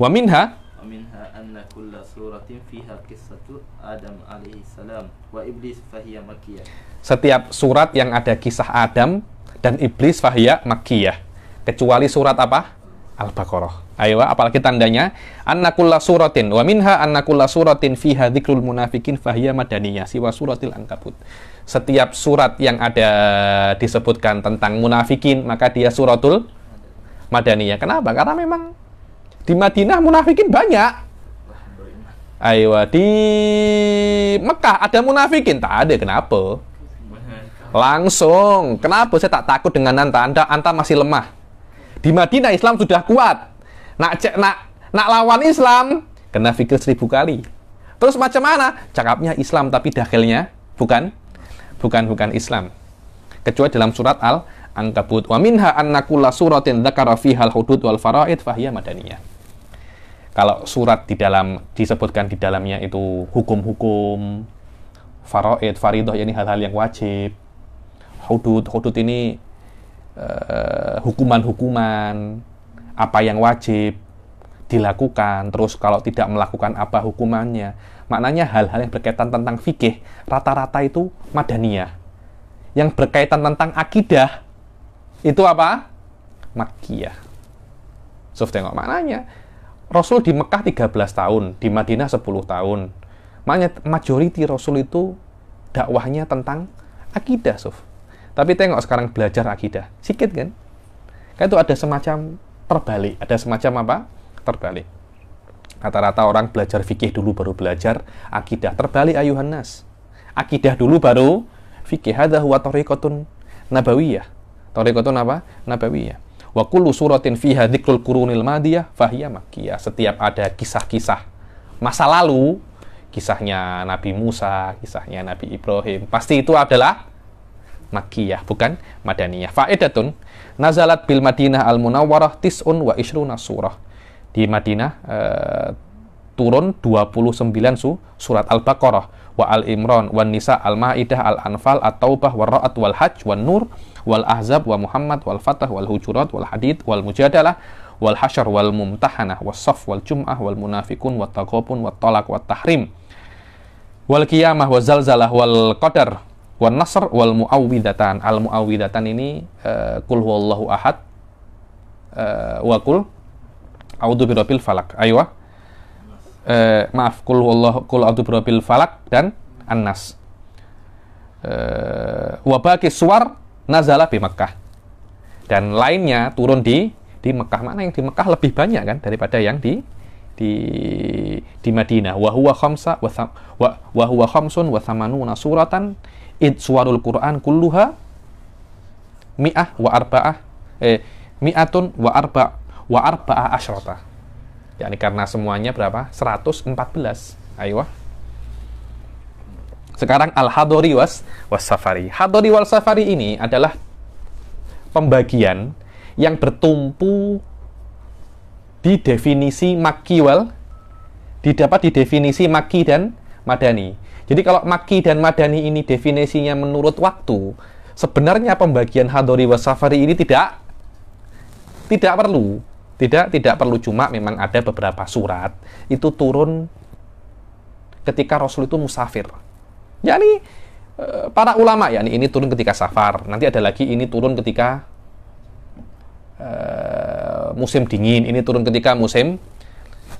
Wa minha anna kulla suratin fiha kisatu Adam alaihi salam wa iblis fahiya makkiyah. Setiap surat yang ada kisah Adam dan iblis fahiya makkiyah. Kecuali surat apa? Al-Baqarah. Ayo, apalagi tandanya anna kulla suratin wa minha anna kulla suratin fiha dzikrul munafikin fahiya madaniyah siwa suratil ankabut setiap surat yang ada disebutkan tentang munafikin, maka dia suratul Madaniyah. Kenapa? Karena memang di Madinah munafikin banyak. Ayo di Mekah ada munafikin tak ada kenapa? Langsung. Kenapa saya tak takut dengan anta? Anda anta masih lemah. Di Madinah Islam sudah kuat. Nak cek nak nak lawan Islam kena pikir seribu kali. Terus macam mana? Cakapnya Islam tapi dahilnya bukan bukan bukan Islam. Kecuali dalam surat Al Ankabut wa minha annakulla suratin dzakara fihal hudud wal faraid fahiya madaniyah. Kalau surat di dalam disebutkan di dalamnya itu hukum-hukum faraid, faridah ini hal-hal yang wajib. Hudud, hudud ini eh, hukuman-hukuman, uh, hukuman -hukuman, apa yang wajib, dilakukan, terus kalau tidak melakukan apa hukumannya. Maknanya hal-hal yang berkaitan tentang fikih rata-rata itu madaniyah. Yang berkaitan tentang akidah itu apa? Makkiyah. Sof tengok maknanya. Rasul di Mekah 13 tahun, di Madinah 10 tahun. maknanya majoriti Rasul itu dakwahnya tentang akidah, Sof. Tapi tengok sekarang belajar akidah, sikit kan? Kan itu ada semacam terbalik, ada semacam apa? terbalik. Rata-rata orang belajar fikih dulu baru belajar akidah. Terbalik ayuhan nas. Akidah dulu baru fikih. ada huwa tariqatun nabawiyah. Tariqatun apa? Nabawiyah. Wa kullu suratin fiha dzikrul qurunil madiyah fahiya makkiyah. Setiap ada kisah-kisah masa lalu, kisahnya Nabi Musa, kisahnya Nabi Ibrahim, pasti itu adalah makkiyah, bukan madaniyah. Faedatun nazalat bil Madinah al-Munawwarah tis'un wa ishruna surah di Madinah eh, turun 29 su, surat Al-Baqarah wa Al-Imran wa Nisa Al-Maidah Al-Anfal At-Taubah wa Ra'at wal Hajj wa Nur wal Ahzab wa Muhammad wal Fatah wal Hujurat wal Hadid wal Mujadalah wal Hasyar wal Mumtahanah was Saff wal Jum'ah wal Munafikun wat Taqabun wat Talak wat Tahrim wal Qiyamah wa Zalzalah wal Qadar wal Nasr wal Muawwidatan al Muawwidatan ini uh, eh, kul huwallahu ahad uh, wa kul audhu birabil falak. Ayo. Ah. Eh, maaf, kul Allah kul audhu birabil falak dan Annas, Eh, wabaki suar nazala di Mekah. Dan lainnya turun di di Mekah. Mana yang di Mekah lebih banyak kan daripada yang di di di Madinah. Wa huwa khamsa wa wa huwa khamsun wa thamanuna suratan id suwarul Quran kulluha mi'ah wa arba'ah eh mi'atun wa arba wa arba'a asyrata. ini karena semuanya berapa? 114. Ayo. Sekarang al-hadori was, was safari. Hadori wal safari ini adalah pembagian yang bertumpu di definisi maki wal didapat di definisi maki dan madani. Jadi kalau maki dan madani ini definisinya menurut waktu, sebenarnya pembagian hadori wa safari ini tidak tidak perlu tidak tidak perlu cuma memang ada beberapa surat itu turun ketika Rasul itu musafir. Yakni eh, para ulama ya ini turun ketika safar. Nanti ada lagi ini turun ketika uh, musim dingin, ini turun ketika musim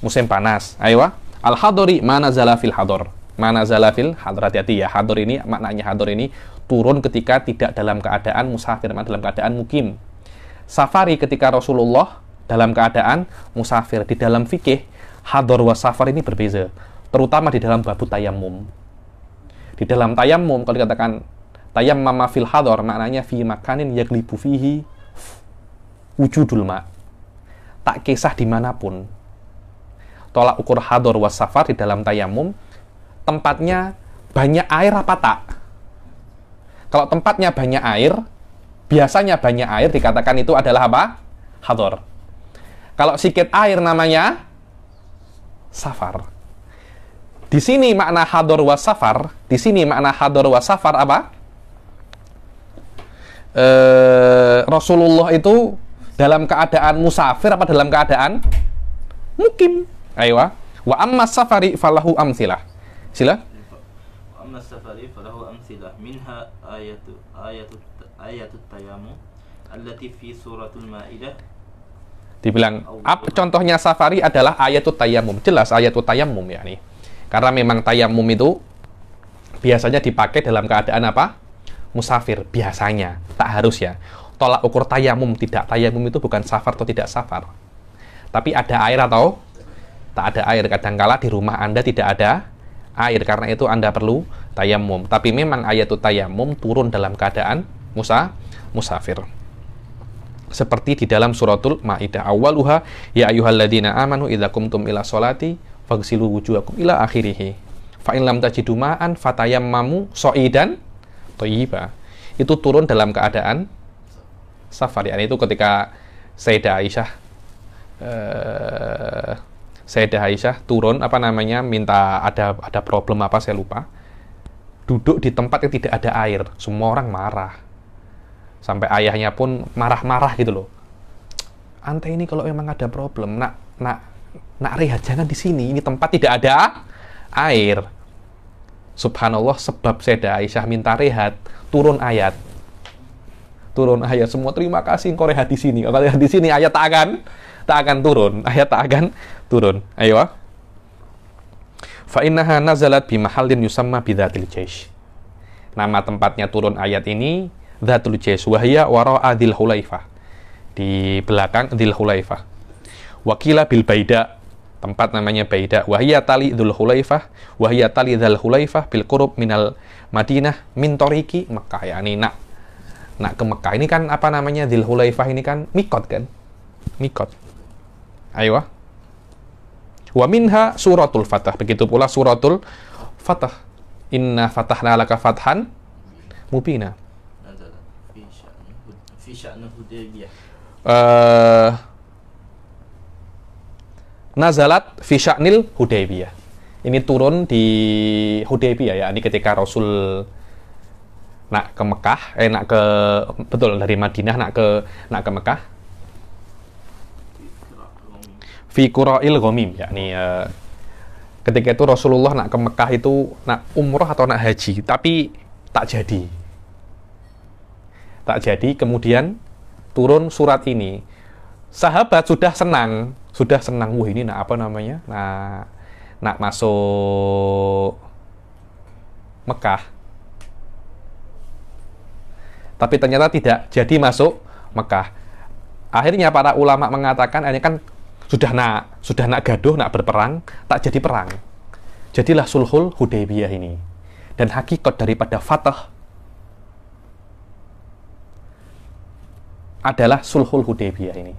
musim panas. Ayo al hadori mana zalafil hador mana zalafil hador hati-hati ya hador ini maknanya hador ini turun ketika tidak dalam keadaan musafir dalam keadaan mukim safari ketika Rasulullah dalam keadaan musafir. Di dalam fikih, hador wa safar ini berbeza. Terutama di dalam babu tayamum. Di dalam tayamum, kalau dikatakan tayam mama fil hador, maknanya fi makanin yaglibu fihi wujudul ma. Tak kisah dimanapun. Tolak ukur hador wa safar di dalam tayamum, tempatnya banyak air apa tak? Kalau tempatnya banyak air, biasanya banyak air dikatakan itu adalah apa? Hador kalau sikit air namanya safar. Di sini makna hador wa safar, di sini makna hador wa safar apa? E, Rasulullah itu dalam keadaan musafir apa dalam keadaan mukim? Ayo. Ah. Wa amma safari falahu amsilah. Sila. Wa amma safari minha ayatu ayatu ayatu tayamu allati fi suratul maidah Dibilang, apa contohnya safari adalah ayat tayamum. Jelas ayat tayamum ya nih. Karena memang tayamum itu biasanya dipakai dalam keadaan apa? Musafir, biasanya. Tak harus ya. Tolak ukur tayamum, tidak. Tayamum itu bukan safar atau tidak safar. Tapi ada air atau tak ada air. Kadangkala di rumah Anda tidak ada air. Karena itu Anda perlu tayamum. Tapi memang ayat tayamum turun dalam keadaan musa, musafir seperti di dalam suratul Maidah awaluha ya ayyuhalladzina amanu idza qumtum ila sholati fagsilu wujuhakum ila akhirih fa in lam tajidu ma'an fatayammamu so'idan thayyiba itu turun dalam keadaan safar yakni itu ketika Sayyidah Aisyah uh, Sayyidah Aisyah turun apa namanya minta ada ada problem apa saya lupa duduk di tempat yang tidak ada air semua orang marah sampai ayahnya pun marah-marah gitu loh ante ini kalau memang ada problem nak nak nak rehat jangan di sini ini tempat tidak ada air subhanallah sebab Seda Aisyah minta rehat turun ayat turun ayat semua terima kasih engkau rehat di sini kalau rehat di sini ayat tak akan tak akan turun ayat tak akan turun ayo fa innaha nazalat bi mahallin yusamma bidzatil jaish nama tempatnya turun ayat ini Dhatul Jais wahya wara'a Dhil Hulaifah di belakang Dhil Hulaifah wakila bil Baida tempat namanya Baida wahya tali Dhul Hulaifah wahya tali Dhul Hulaifah bil qurub minal Madinah min toriki Mekah ya ini nak nak ke Mekah ini kan apa namanya Dhil Hulaifah ini kan mikot kan mikot ayo ah. wa minha suratul fatah begitu pula suratul fatah inna fatahna laka fathan mubina fi Hudaybiyah. Uh, nazalat fi Hudaybiyah. Ini turun di Hudaybiyah ya, ini ketika Rasul nak ke Mekah, eh nak ke betul dari Madinah nak ke nak ke Mekah. Fi Qura'il Ghamim Ini uh, eh, ketika itu Rasulullah nak ke Mekah itu nak umroh atau nak haji, tapi tak jadi tak jadi kemudian turun surat ini sahabat sudah senang sudah senang wah ini nah apa namanya nah nak masuk Mekah tapi ternyata tidak jadi masuk Mekah akhirnya para ulama mengatakan ini kan sudah nak sudah nak gaduh nak berperang tak jadi perang jadilah sulhul Hudaybiyah ini dan hakikat daripada fatah adalah sulhul Hudaybiyah ini.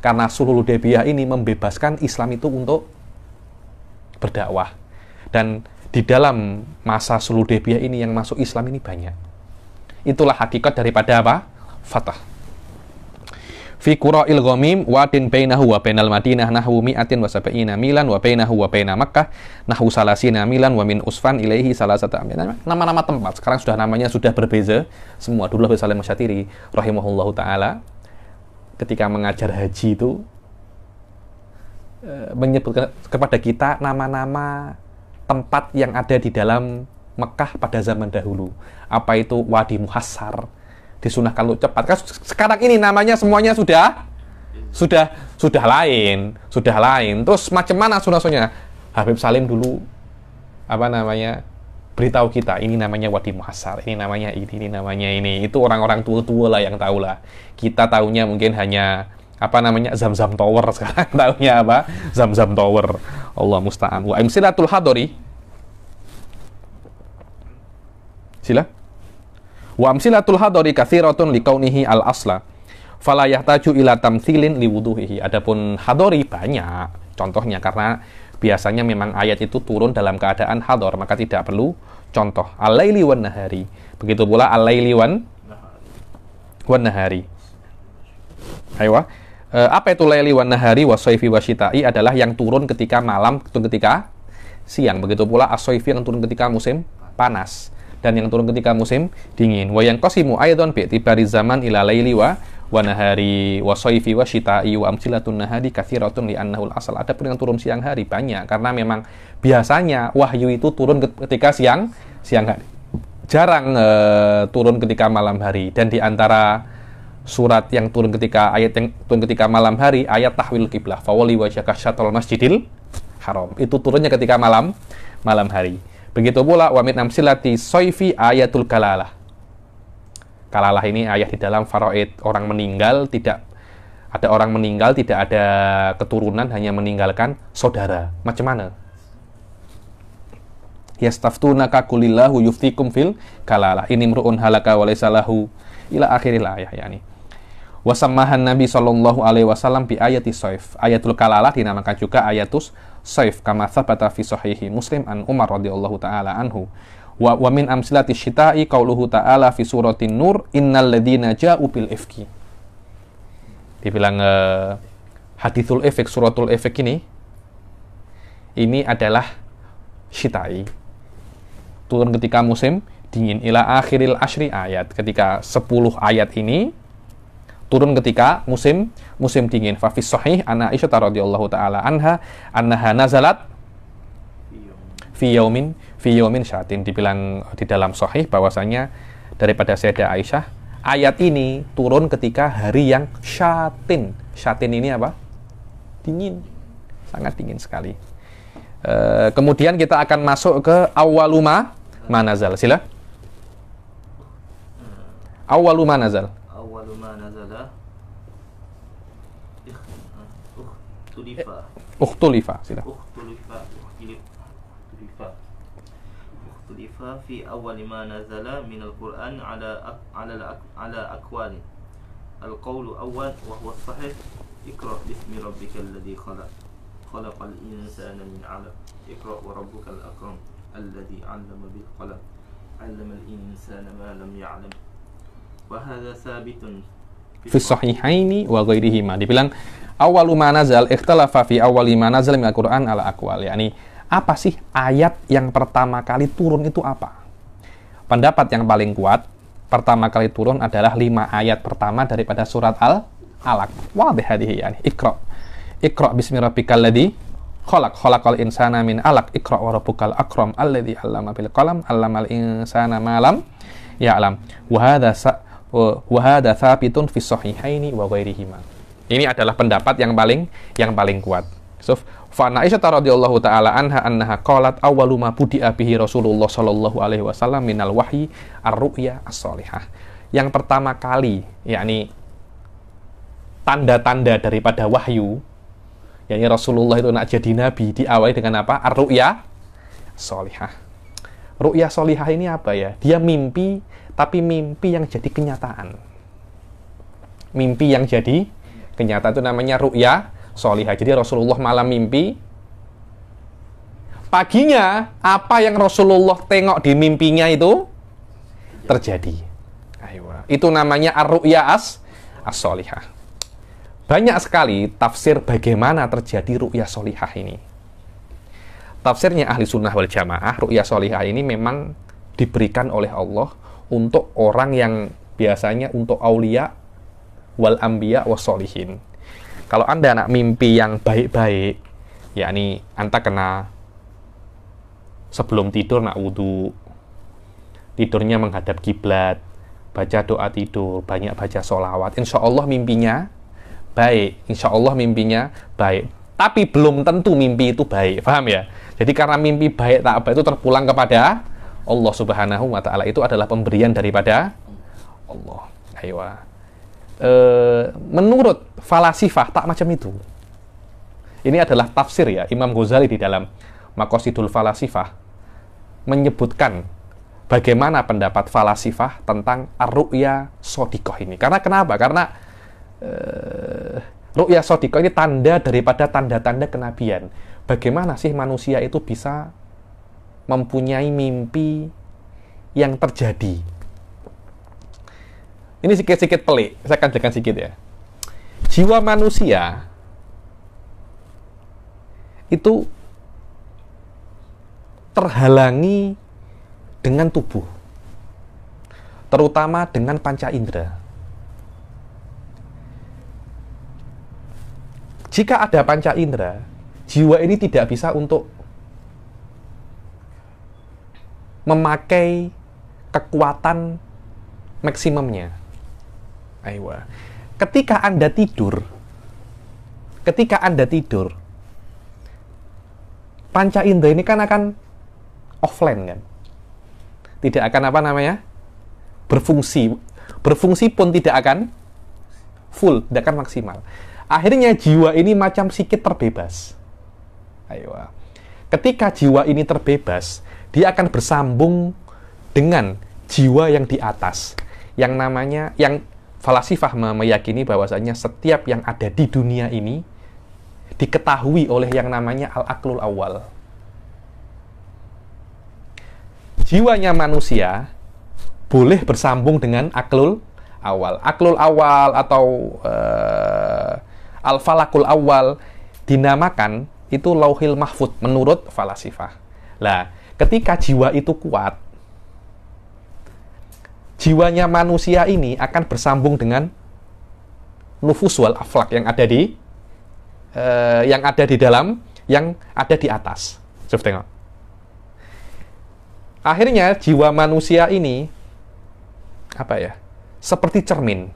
Karena sulhul Hudaybiyah ini membebaskan Islam itu untuk berdakwah. Dan di dalam masa sulhul Hudaybiyah ini yang masuk Islam ini banyak. Itulah hakikat daripada apa? Fatah fi qura'il ghamim watin bainahu wa bainal madinah nahwu mi'atin wa sab'ina milan wa bainahu wa baina makkah nahwu salasina milan wa min usfan ilaihi salasata nah, nama-nama tempat sekarang sudah namanya sudah berbeza semua dulu Habib Salim syatiri rahimahullahu taala ketika mengajar haji itu eh, menyebutkan kepada kita nama-nama tempat yang ada di dalam Mekah pada zaman dahulu. Apa itu Wadi Muhassar, disunahkan untuk cepat. Kan sekarang ini namanya semuanya sudah sudah sudah lain, sudah lain. Terus macam mana sunah-sunahnya? Habib Salim dulu apa namanya beritahu kita ini namanya wadi masar ini namanya ini, ini namanya ini. Itu orang-orang tua-tua lah yang tahu lah. Kita tahunya mungkin hanya apa namanya zam-zam Tower sekarang tahunya apa zam-zam Tower Allah musta'an wa imsilatul hadori sila Wa amsilatul hadari kathiratun likaunihi al-asla. Fala yahtaju ila tamthilin liwuduhihi. Adapun hadori banyak contohnya karena biasanya memang ayat itu turun dalam keadaan hador maka tidak perlu contoh alaili wan nahari. Begitu pula alaili wan wan nahari. Aywa. E, apa itu laili wan nahari wasaifi wasyitai adalah yang turun ketika malam, ketika siang. Begitu pula asoifi yang turun ketika musim panas dan yang turun ketika musim dingin. Wa yang kosimu ayaton bi tibari zaman ila laili wa wa nahari wa saifi wa syita'i wa amsilatun nahari kathiratun li annahul asal. Ada pun yang turun siang hari banyak karena memang biasanya wahyu itu turun ketika siang siang hari. Jarang e, turun ketika malam hari dan di antara surat yang turun ketika ayat yang turun ketika malam hari ayat tahwil kiblah fawali wajhaka syatrul masjidil haram itu turunnya ketika malam malam hari Begitu pula wamit namsilati soifi ayatul kalalah. Kalalah ini ayat di dalam faraid orang meninggal tidak ada orang meninggal tidak ada keturunan hanya meninggalkan saudara. Macam mana? yastaftunaka kulillahu yuftikum fil kalalah ini mruun halaka walaisalahu ila akhiril ayah yakni wasamahan nabi Shallallahu alaihi wasallam bi ayati ayatul kalalah dinamakan juga ayatus saif kama thabata fi sahihi Muslim an Umar radhiyallahu taala anhu. Wa, wa min amsilati syita'i qauluhu ta'ala fi suratin nur innal ladina ja'u bil ifki. Dibilang uh, hadithul efek suratul efek ini ini adalah syita'i. Turun ketika musim dingin ila akhiril ashri ayat. Ketika 10 ayat ini turun ketika musim musim dingin. Fa fi sahih anna Aisyah radhiyallahu taala anha annaha nazalat fi yaumin fi yaumin syatin dibilang di dalam sahih bahwasanya daripada Sayyidah Aisyah ayat ini turun ketika hari yang syatin. Syatin ini apa? Dingin. Sangat dingin sekali. E, kemudian kita akan masuk ke awaluma manazal. Sila. Awaluma manazal بعد ما نزل اختلف اختلف اختلفا اختلف اختلف في أول ما نزل من القرآن على على على أقوال القول أول وهو الصحيح اقرأ باسم ربك الذي خلق خلق الإنسان من علق اقرأ وربك الأكرم الذي علم بالقلم علم الإنسان ما لم يعلم fi sahihaini wa ghairihima dibilang awal ma nazal ikhtalafa fi awal ma nazal min al-Qur'an ala aqwal yakni apa sih ayat yang pertama kali turun itu apa pendapat yang paling kuat pertama kali turun adalah lima ayat pertama daripada surat al alaq wadih ya yani ikra ikra bismi rabbikal ladzi khalaq khalaqal insana min alaq ikra wa rabbukal akram alladzi allama bil qalam allamal insana malam ya alam wa hadza wahada thabitun fi sahihaini wa ghairihima. Ini adalah pendapat yang paling yang paling kuat. So, Fana Aisyah radhiyallahu taala anha annaha qalat awwalu ma budi'a bihi Rasulullah sallallahu alaihi wasallam minal wahyi ar-ru'ya as Yang pertama kali yakni tanda-tanda daripada wahyu yakni Rasulullah itu nak jadi nabi diawali dengan apa? Ar-ru'ya solihah. Ru'ya solihah ini apa ya? Dia mimpi tapi mimpi yang jadi kenyataan. Mimpi yang jadi kenyataan itu namanya ru'ya solihah. Jadi Rasulullah malam mimpi, paginya apa yang Rasulullah tengok di mimpinya itu terjadi. Itu namanya ar-ru'ya as as-solihah. Banyak sekali tafsir bagaimana terjadi ru'ya solihah ini. Tafsirnya ahli sunnah wal jamaah, ru'ya solihah ini memang diberikan oleh Allah untuk orang yang biasanya untuk aulia wal ambia wasolihin. Kalau Anda anak mimpi yang baik-baik, yakni Anda kena sebelum tidur nak wudhu, tidurnya menghadap kiblat, baca doa tidur, banyak baca solawat. Insya Allah mimpinya baik. Insya Allah mimpinya baik. Tapi belum tentu mimpi itu baik. Paham ya? Jadi karena mimpi baik tak apa itu terpulang kepada Allah Subhanahu wa taala itu adalah pemberian daripada Allah. Ayo. Ah. E, menurut falasifah tak macam itu. Ini adalah tafsir ya Imam Ghazali di dalam Makosidul Falasifah menyebutkan bagaimana pendapat falasifah tentang ar-ru'ya sodikoh ini. Karena kenapa? Karena e, ru'ya sodikoh ini tanda daripada tanda-tanda kenabian. Bagaimana sih manusia itu bisa mempunyai mimpi yang terjadi. Ini sedikit-sedikit pelik, saya akan jelaskan sedikit ya. Jiwa manusia itu terhalangi dengan tubuh, terutama dengan panca indera. Jika ada panca indera, jiwa ini tidak bisa untuk memakai kekuatan maksimumnya. Aywa. Ketika Anda tidur, ketika Anda tidur, panca indera ini kan akan offline kan. Tidak akan apa namanya? berfungsi. Berfungsi pun tidak akan full, tidak akan maksimal. Akhirnya jiwa ini macam sedikit terbebas. Ayo. Ketika jiwa ini terbebas, dia akan bersambung dengan jiwa yang di atas, yang namanya, yang falasifah meyakini bahwasanya setiap yang ada di dunia ini diketahui oleh yang namanya al-aklul awal. Jiwanya manusia boleh bersambung dengan aklul awal. Aklul awal atau uh, al-falakul awal dinamakan itu lauhil mahfud menurut falasifah. Lah, Ketika jiwa itu kuat, jiwanya manusia ini akan bersambung dengan nufus wal aflak yang ada di uh, yang ada di dalam, yang ada di atas. Coba tengok. Akhirnya jiwa manusia ini apa ya? Seperti cermin.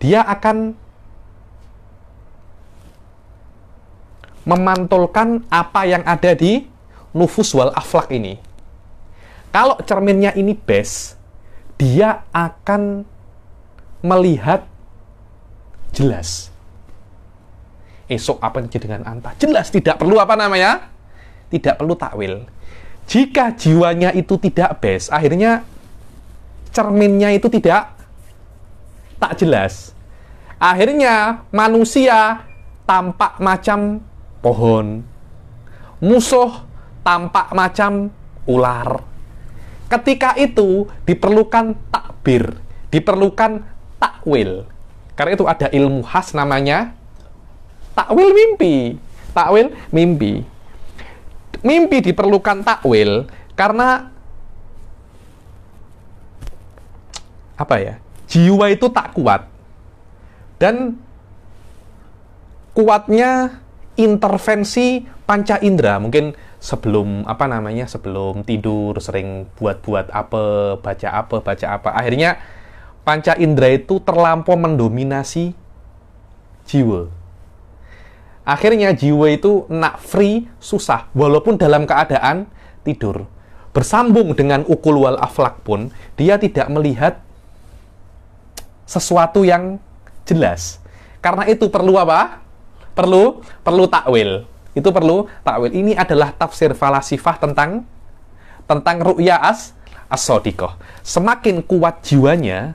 Dia akan memantulkan apa yang ada di nufus wal aflak ini, kalau cerminnya ini base, dia akan melihat jelas. Esok apa yang dengan anta? Jelas, tidak perlu apa namanya? Tidak perlu takwil. Jika jiwanya itu tidak base, akhirnya cerminnya itu tidak tak jelas. Akhirnya manusia tampak macam pohon. Musuh tampak macam ular. Ketika itu diperlukan takbir, diperlukan takwil. Karena itu ada ilmu khas namanya takwil mimpi. Takwil mimpi. Mimpi diperlukan takwil karena apa ya? Jiwa itu tak kuat. Dan kuatnya intervensi panca indera mungkin sebelum apa namanya sebelum tidur sering buat-buat apa baca apa baca apa akhirnya panca indera itu terlampau mendominasi jiwa akhirnya jiwa itu nak free susah walaupun dalam keadaan tidur bersambung dengan ukul wal aflak pun dia tidak melihat sesuatu yang jelas karena itu perlu apa perlu perlu takwil. Itu perlu takwil. Ini adalah tafsir falasifah tentang tentang ru'ya as as Semakin kuat jiwanya,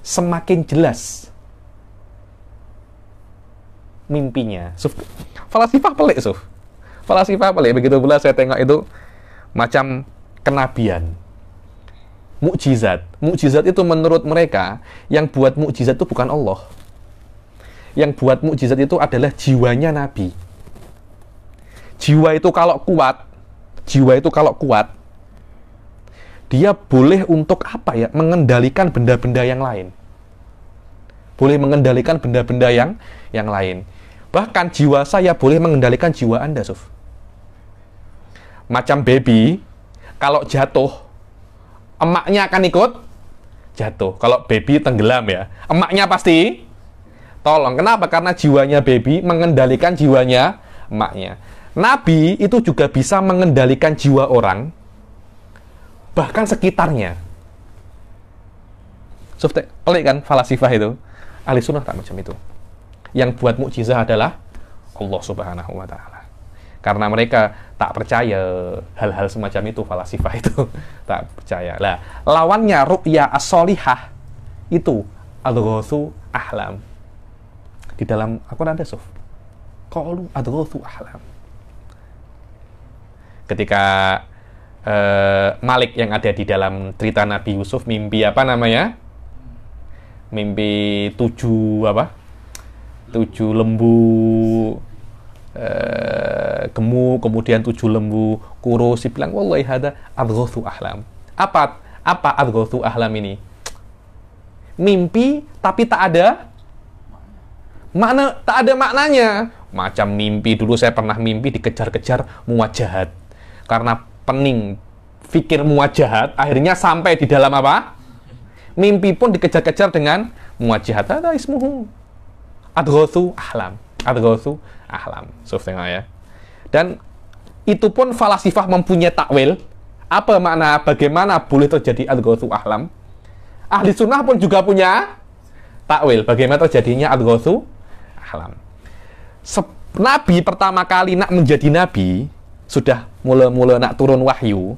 semakin jelas mimpinya. Suf, falasifah pelik, Suf. Falasifah pelik. Begitu pula saya tengok itu macam kenabian mukjizat. Mukjizat itu menurut mereka yang buat mukjizat itu bukan Allah yang buat mukjizat itu adalah jiwanya Nabi. Jiwa itu kalau kuat, jiwa itu kalau kuat, dia boleh untuk apa ya? Mengendalikan benda-benda yang lain. Boleh mengendalikan benda-benda yang yang lain. Bahkan jiwa saya boleh mengendalikan jiwa Anda, suf. Macam baby, kalau jatuh, emaknya akan ikut jatuh. Kalau baby tenggelam ya, emaknya pasti Tolong. Kenapa? Karena jiwanya baby mengendalikan jiwanya maknya Nabi itu juga bisa mengendalikan jiwa orang, bahkan sekitarnya. Softe, pelik kan falasifah itu? Ahli sunnah tak macam itu. Yang buat mukjizah adalah Allah subhanahu wa ta'ala. Karena mereka tak percaya hal-hal semacam itu, falasifah itu. tak percaya. Lah, lawannya ru'ya as-solihah itu al ahlam di dalam Al-Quran ada sof qalu adghathu ahlam ketika uh, Malik yang ada di dalam cerita Nabi Yusuf mimpi apa namanya mimpi tujuh apa tujuh lembu eh, gemuk kemudian tujuh lembu kurus bilang wallahi hada adghathu ahlam apa apa adghathu ahlam ini mimpi tapi tak ada mana tak ada maknanya. Macam mimpi dulu saya pernah mimpi dikejar-kejar muat jahat. Karena pening pikir muat jahat, akhirnya sampai di dalam apa? Mimpi pun dikejar-kejar dengan muat jahat. Ada ismuhu. Adghosu ahlam. Adghosu ahlam. Suf tengok ya. Dan itu pun falasifah mempunyai takwil. Apa makna bagaimana boleh terjadi adghosu ahlam? Ahli sunnah pun juga punya takwil. Bagaimana terjadinya adghosu alam. Nabi pertama kali nak menjadi nabi sudah mula-mula nak turun wahyu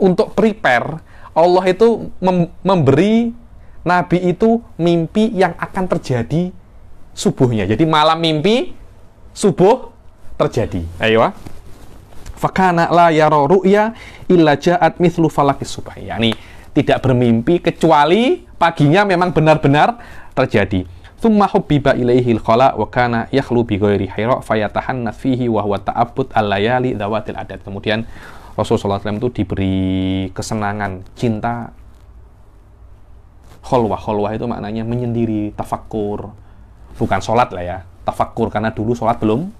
untuk prepare Allah itu mem memberi nabi itu mimpi yang akan terjadi subuhnya. Jadi malam mimpi, subuh terjadi. Ayo. Ah. Fakana la yara ru'ya illa ja'at mithlu falakis subah. Yani tidak bermimpi kecuali paginya memang benar-benar terjadi. Thumma hubbiba ilaihi al-khala wa kana yakhlu bi ghairi hira fayatahannas dzawatil Kemudian Rasulullah SAW itu diberi kesenangan, cinta kholwah. Kholwah itu maknanya menyendiri, tafakur. Bukan sholat lah ya, tafakur. Karena dulu sholat belum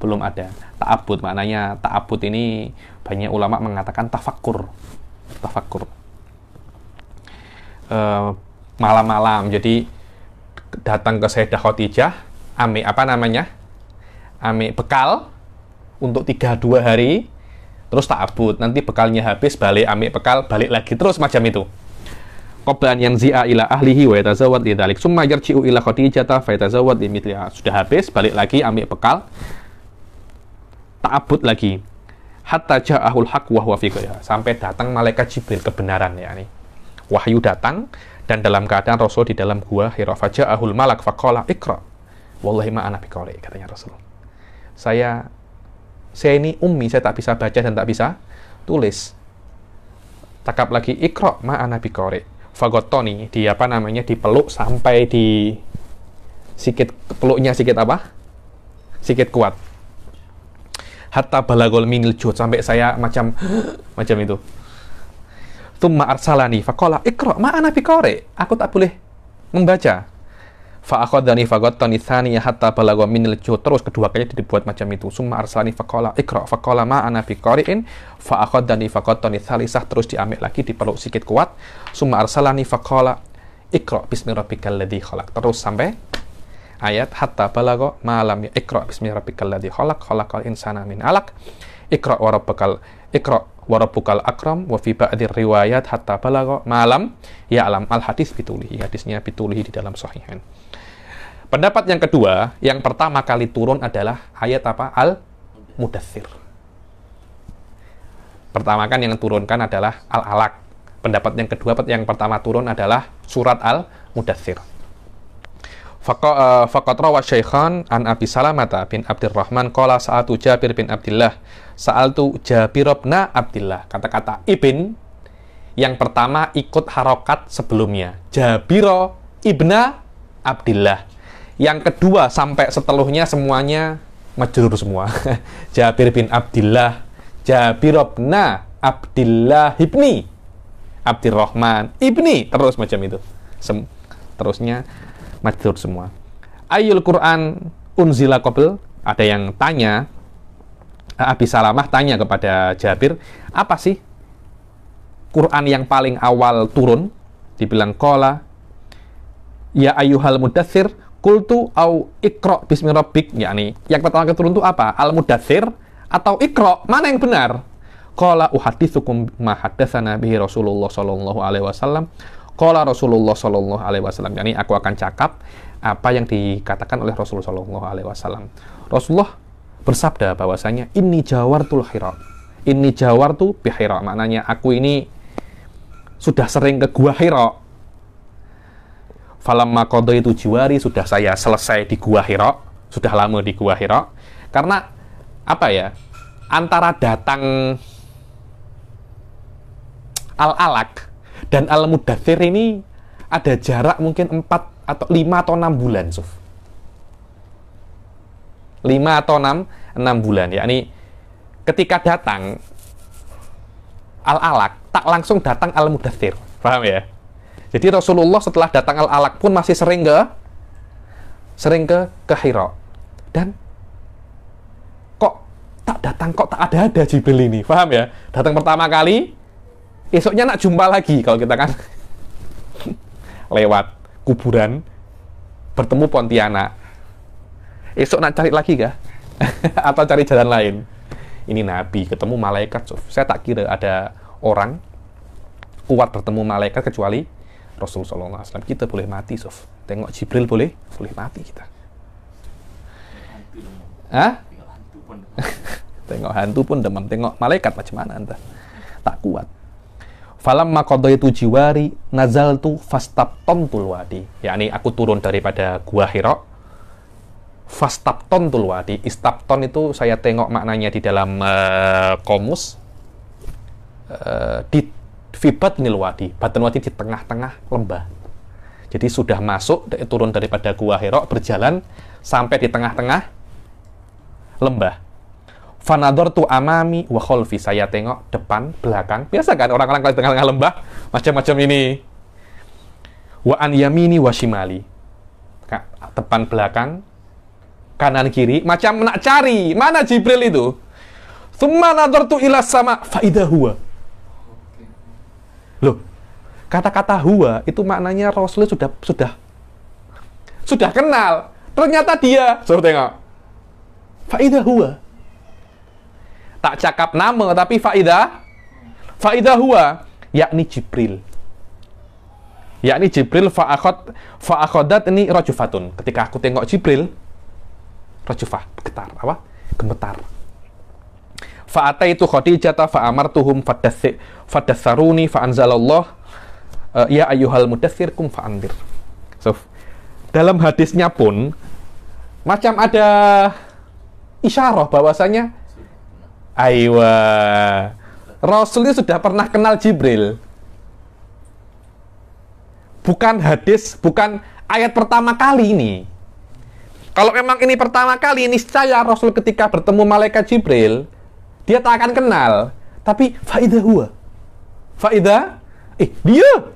belum ada. Ta'abud maknanya ta'abud ini banyak ulama mengatakan tafakur. Tafakur. E, eh, malam-malam, jadi datang ke Sayyidah Khadijah ame apa namanya ame bekal untuk 3-2 hari terus tak abut nanti bekalnya habis balik ame bekal balik lagi terus macam itu qoblan yang zia ila ahlihi wa yatazawwad li dhalik summa yarji'u ila ta fa yatazawwad li mithliha ah, sudah habis balik lagi ame bekal tak abut lagi hatta ja'ahul haq wa huwa fi sampai datang malaikat jibril kebenaran ya ini wahyu datang dan dalam keadaan Rasul di dalam gua Hira Ahul malak faqala ikra wallahi ma ana biqari katanya Rasul saya saya ini ummi saya tak bisa baca dan tak bisa tulis takap lagi ikra ma ana biqari fagotoni di apa namanya dipeluk sampai di sikit peluknya sikit apa sikit kuat hatta balagol minil jod sampai saya macam macam itu Tumma arsalani faqala ikra ana biqari. Aku tak boleh membaca. akhadani faqattani thaniya hatta balagha minil juh. Terus kedua kali dibuat macam itu. Summa arsalani faqala ikra faqala ana biqari'in. akhadani faqattani thalisah terus diambil lagi dipeluk sikit kuat. Summa arsalani faqala ikra bismi rabbikal ladzi khalaq. Terus sampai ayat hatta balagha ma lam ikra bismi rabbikal ladzi khalaq khalaqal insana min alaq. Ikra wa rabbakal Iqra wa rabbukal akram wa fi ba'dir riwayat hatta balagha malam ya alam al hadis bitulihi hadisnya bitulihi di dalam sahihan pendapat yang kedua yang pertama kali turun adalah ayat apa al mudathir pertama kan yang turunkan adalah al alaq pendapat yang kedua yang pertama turun adalah surat al mudathir Fakot eh, rawa syaikhan an Abi Salamata bin Abdurrahman kola saat Jabir bin Abdullah tu Jabirobna Abdillah. Kata-kata Ibn yang pertama ikut harokat sebelumnya. Jabiro Ibna Abdillah. Yang kedua sampai seteluhnya semuanya majrur semua. Jabir bin Abdillah, Jabirobna Abdillah Ibni Abdirrahman Ibni terus macam itu. Sem terusnya majrur semua. Ayul Quran unzila qabl ada yang tanya Abi Salamah tanya kepada Jabir, apa sih Quran yang paling awal turun? Dibilang kola, ya ayuhal mudathir, kultu au ikro bismi rabbik, yakni yang pertama turun itu apa? Al mudathir atau ikro? Mana yang benar? Kola uhadithukum mahadathana bihi Rasulullah sallallahu alaihi wasallam. Kola Rasulullah sallallahu alaihi wasallam, yakni aku akan cakap apa yang dikatakan oleh Rasulullah sallallahu alaihi wasallam. Rasulullah bersabda bahwasanya ini jawartul hira. Ini jawar tuh bihira. Maknanya aku ini sudah sering ke gua Hira. makodo itu jiwari sudah saya selesai di gua Hira, sudah lama di gua Hira. Karena apa ya? Antara datang al alak dan Al-Mudathir ini ada jarak mungkin 4 atau 5 atau 6 bulan, Suf. 5 atau 6 6 bulan yakni ketika datang al alak tak langsung datang al-mudathir paham ya jadi Rasulullah setelah datang al alak pun masih sering ke sering ke ke Hiro dan kok tak datang kok tak ada-ada Jibril ini paham ya datang pertama kali esoknya nak jumpa lagi kalau kita kan lewat kuburan bertemu Pontianak Esok nak cari lagi kah? Atau cari jalan lain? Ini Nabi ketemu malaikat. Sof. Saya tak kira ada orang kuat bertemu malaikat kecuali Rasul Sallallahu Alaihi Kita boleh mati, Sof. Tengok Jibril boleh, boleh mati kita. Hah? Tengok hantu pun demam. Tengok malaikat macam mana anda? Tak kuat. Falam makodoy tu jiwari nazal tu fastab tontul wadi. Ya, ini aku turun daripada gua hirok Fastapton tuh loh di Istapton itu saya tengok maknanya di dalam uh, komus uh, di fibat Nilwadi, Batanwati di tengah-tengah lembah. Jadi sudah masuk turun daripada Gua Herok berjalan sampai di tengah-tengah lembah. Fanador tu amami wa Saya tengok depan, belakang. Biasa kan orang-orang kalau di tengah-tengah lembah macam-macam ini. Wa an yamini wa shimali. Depan belakang, kanan kiri macam nak cari mana Jibril itu. nador tu ilas sama faida huwa. Loh, kata-kata huwa itu maknanya Rasul sudah sudah sudah kenal. Ternyata dia, suruh tengok. Faida huwa. Tak cakap nama tapi faida faida huwa yakni Jibril yakni Jibril fa'akhod fa'akhodat ini rojufatun ketika aku tengok Jibril rajufah getar apa gemetar fa'ata itu Khadijah fa'amartuhum fadassaruni fa'anzalallah uh, ya ayuhal mudassir kum fa'andir so, dalam hadisnya pun macam ada isyarah bahwasanya aywa Rasul sudah pernah kenal Jibril bukan hadis bukan ayat pertama kali ini kalau memang ini pertama kali, saya Rasul ketika bertemu malaikat Jibril, dia tak akan kenal. Tapi faida huwa. Faida, eh dia.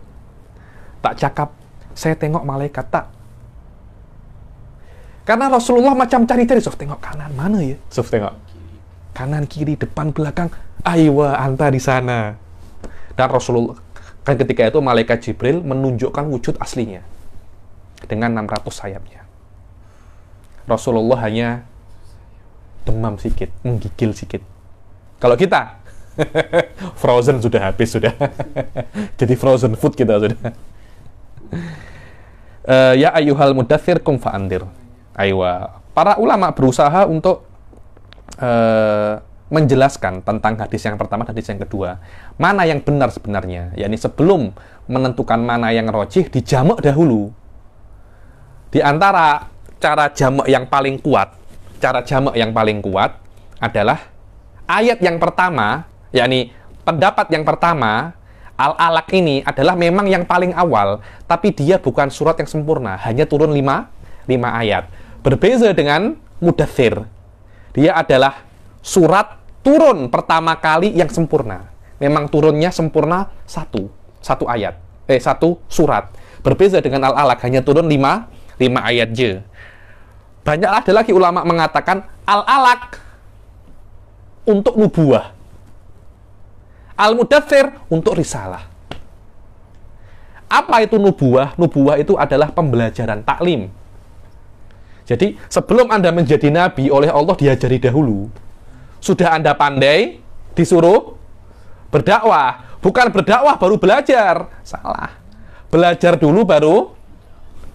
Tak cakap, saya tengok malaikat tak. Karena Rasulullah macam cari-cari, Sof tengok kanan mana ya? Sof tengok kanan kiri depan belakang. Aiwa anta di sana. Dan Rasulullah kan ketika itu malaikat Jibril menunjukkan wujud aslinya dengan 600 sayapnya. Rasulullah hanya demam sedikit, menggigil sedikit. Kalau kita frozen sudah habis sudah. Jadi frozen food kita sudah. uh, ya ayuhal mudathir kum fa'andir. Aywa. Para ulama berusaha untuk uh, menjelaskan tentang hadis yang pertama dan hadis yang kedua. Mana yang benar sebenarnya? yakni sebelum menentukan mana yang rojih, dijamak dahulu. Di antara cara jamak yang paling kuat, cara jamak yang paling kuat adalah ayat yang pertama, yakni pendapat yang pertama, Al-Alaq ini adalah memang yang paling awal, tapi dia bukan surat yang sempurna, hanya turun 5 5 ayat. Berbeza dengan Mudathir. Dia adalah surat turun pertama kali yang sempurna. Memang turunnya sempurna satu, satu ayat. Eh, satu surat. Berbeza dengan Al-Alaq, hanya turun 5 5 ayat je. Banyak ada lagi ulama mengatakan al-alak untuk nubuah. al mudafir untuk risalah. Apa itu nubuah? Nubuah itu adalah pembelajaran taklim. Jadi sebelum Anda menjadi nabi oleh Allah diajari dahulu. Sudah Anda pandai, disuruh berdakwah. Bukan berdakwah baru belajar. Salah. Belajar dulu baru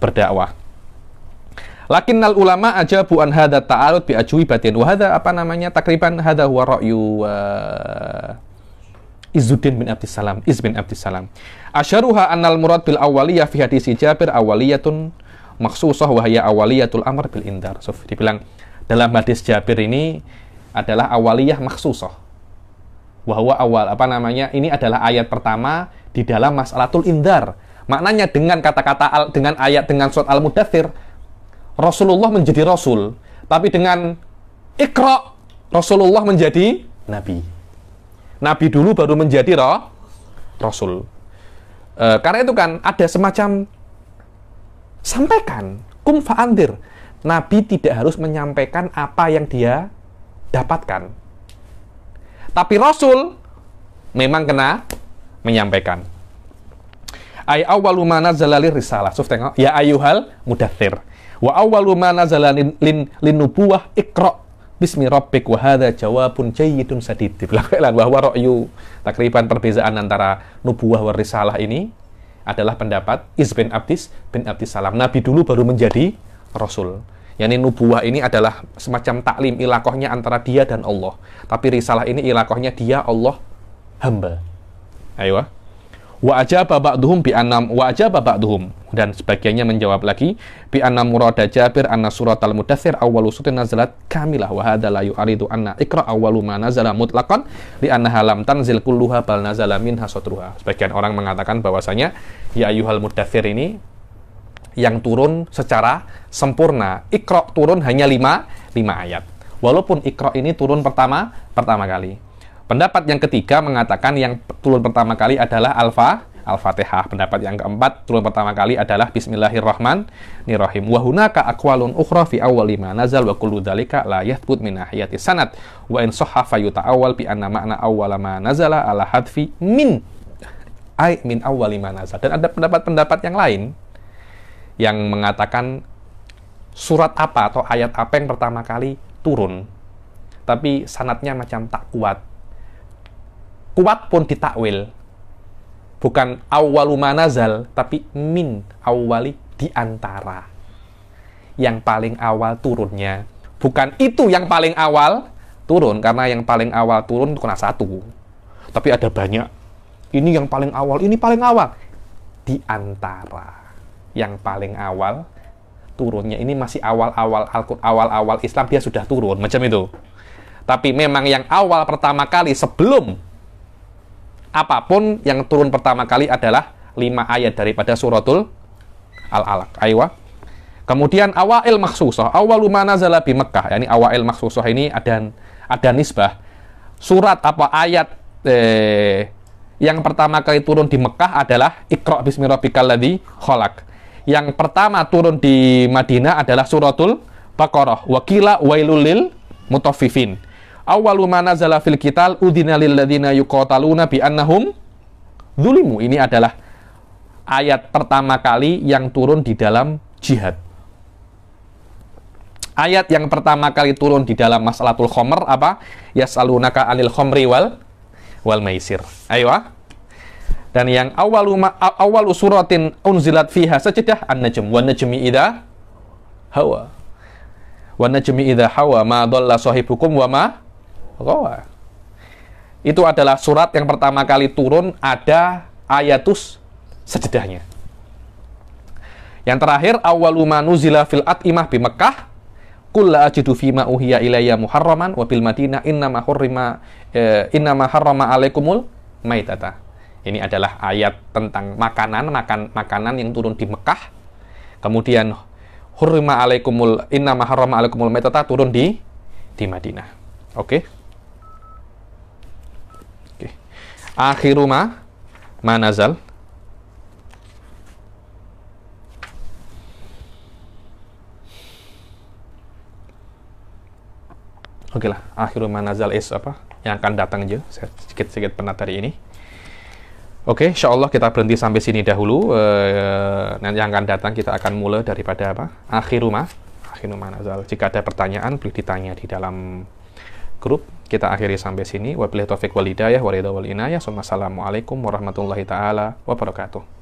berdakwah. Lakinnal ulama aja buan hada ta'arud bi'ajwi batin wa apa namanya takriban hada huwa ra'yu wa uh, Izzuddin bin Abdissalam, Iz bin Abdissalam. Asyaruha annal murad bil awaliyah fi hadisi Jabir awaliyatun maksusah wa awaliyatul amr bil indar. So, dibilang dalam hadis Jabir ini adalah awaliyah maksusah. Bahwa awal apa namanya? Ini adalah ayat pertama di dalam masalatul indar. Maknanya dengan kata-kata dengan ayat dengan surat Al-Mudathir Rasulullah menjadi rasul, tapi dengan Iqra Rasulullah menjadi nabi. Nabi dulu baru menjadi roh, rasul. E, karena itu kan ada semacam sampaikan kum fa'andir. Nabi tidak harus menyampaikan apa yang dia dapatkan. Tapi rasul memang kena menyampaikan. Ay awalu risalah. Suf Ya ayuhal mudathir. Wa awwalu ma nazala lin, lin, lin nubuwah ikra' bismi rabbik wa hadza jawabun jayyidun sadid. Belakangan bahwa ra'yu takriban perbezaan antara nubuwah wa risalah ini adalah pendapat Is bin Abdis bin Abdis Salam. Nabi dulu baru menjadi rasul. Yani nubuah ini adalah semacam taklim ilakohnya antara dia dan Allah. Tapi risalah ini ilakohnya dia Allah hamba. Ayo. Ah wa ajaba ba'duhum bi anam wa ajaba ba'duhum dan sebagainya menjawab lagi bi anam murada Jabir anna surat al mudathir awal usutin nazalat kamilah wa hadha la yu'aridu anna ikra awwalu ma nazala mutlaqan li annaha lam tanzil kulluha bal nazala minha satruha sebagian orang mengatakan bahwasanya ya ayyuhal mudathir ini yang turun secara sempurna ikra turun hanya lima lima ayat walaupun ikra ini turun pertama pertama kali Pendapat yang ketiga mengatakan yang turun pertama kali adalah alfa Al-Fatihah. Pendapat yang keempat, turun pertama kali adalah Bismillahirrahmanirrahim. Wa hunaka aqwalun ukhra fi awwali ma nazal wa kullu dzalika la yathbut min nahiyati sanad wa in sahha fa yuta'awwal bi anna ma'na awwala ma nazala ala hadfi min ai min awwali ma nazal. Dan ada pendapat-pendapat yang lain yang mengatakan surat apa atau ayat apa yang pertama kali turun tapi sanatnya macam tak kuat kuat pun ditakwil. Bukan awalu manazal, tapi min awali diantara. Yang paling awal turunnya. Bukan itu yang paling awal turun, karena yang paling awal turun itu kena satu. Tapi ada banyak. Ini yang paling awal, ini paling awal. Diantara. Yang paling awal turunnya ini masih awal-awal awal-awal Islam dia sudah turun macam itu. Tapi memang yang awal pertama kali sebelum apapun yang turun pertama kali adalah 5 ayat daripada suratul Al-Alaq. Aywa. Kemudian awal maksusah, awalu manazala bi Mekkah. Yani awal maksusah ini ada ada nisbah surat apa ayat eh, yang pertama kali turun di mekah adalah Iqra bismi rabbikal ladzi Yang pertama turun di Madinah adalah suratul Baqarah. Wakila wailulil mutafifin Awalu manazala fil qital udina lil ladzina yuqataluna bi annahum zulimu. Ini adalah ayat pertama kali yang turun di dalam jihad. Ayat yang pertama kali turun di dalam masalatul khomer apa? Yas'alunaka anil khomri wal wal maisir. Ayo ah. Dan yang awal ma, suratin unzilat fiha sajadah an-najm wan najmi idha hawa. Wan najmi idha hawa ma dhalla sahibukum wa ma Roa. Itu adalah surat yang pertama kali turun ada ayatus sejedahnya. Yang terakhir awalumanu zila fil imah bi Mekah kulla ajidu fima uhiya ilayya muharraman wa bil madinah ma hurrima eh, ma harrama alaikumul maitata. Ini adalah ayat tentang makanan, makan makanan yang turun di Mekah. Kemudian hurrima alaikumul ma harrama alaikumul maitata turun di di Madinah. Oke. Okay? akhiru ma manazal Oke lah, akhiru manazal is apa? Yang akan datang aja. Saya sedikit-sedikit penat hari ini. Oke, okay, insya Allah kita berhenti sampai sini dahulu. Eh, nanti yang akan datang kita akan mulai daripada apa? rumah, akhirumah rumah manazal. Jika ada pertanyaan, boleh ditanya di dalam grup kita akhiri sampai sini. Wabillahi taufiq walidayah, waridha wal inayah. Assalamualaikum warahmatullahi taala wabarakatuh.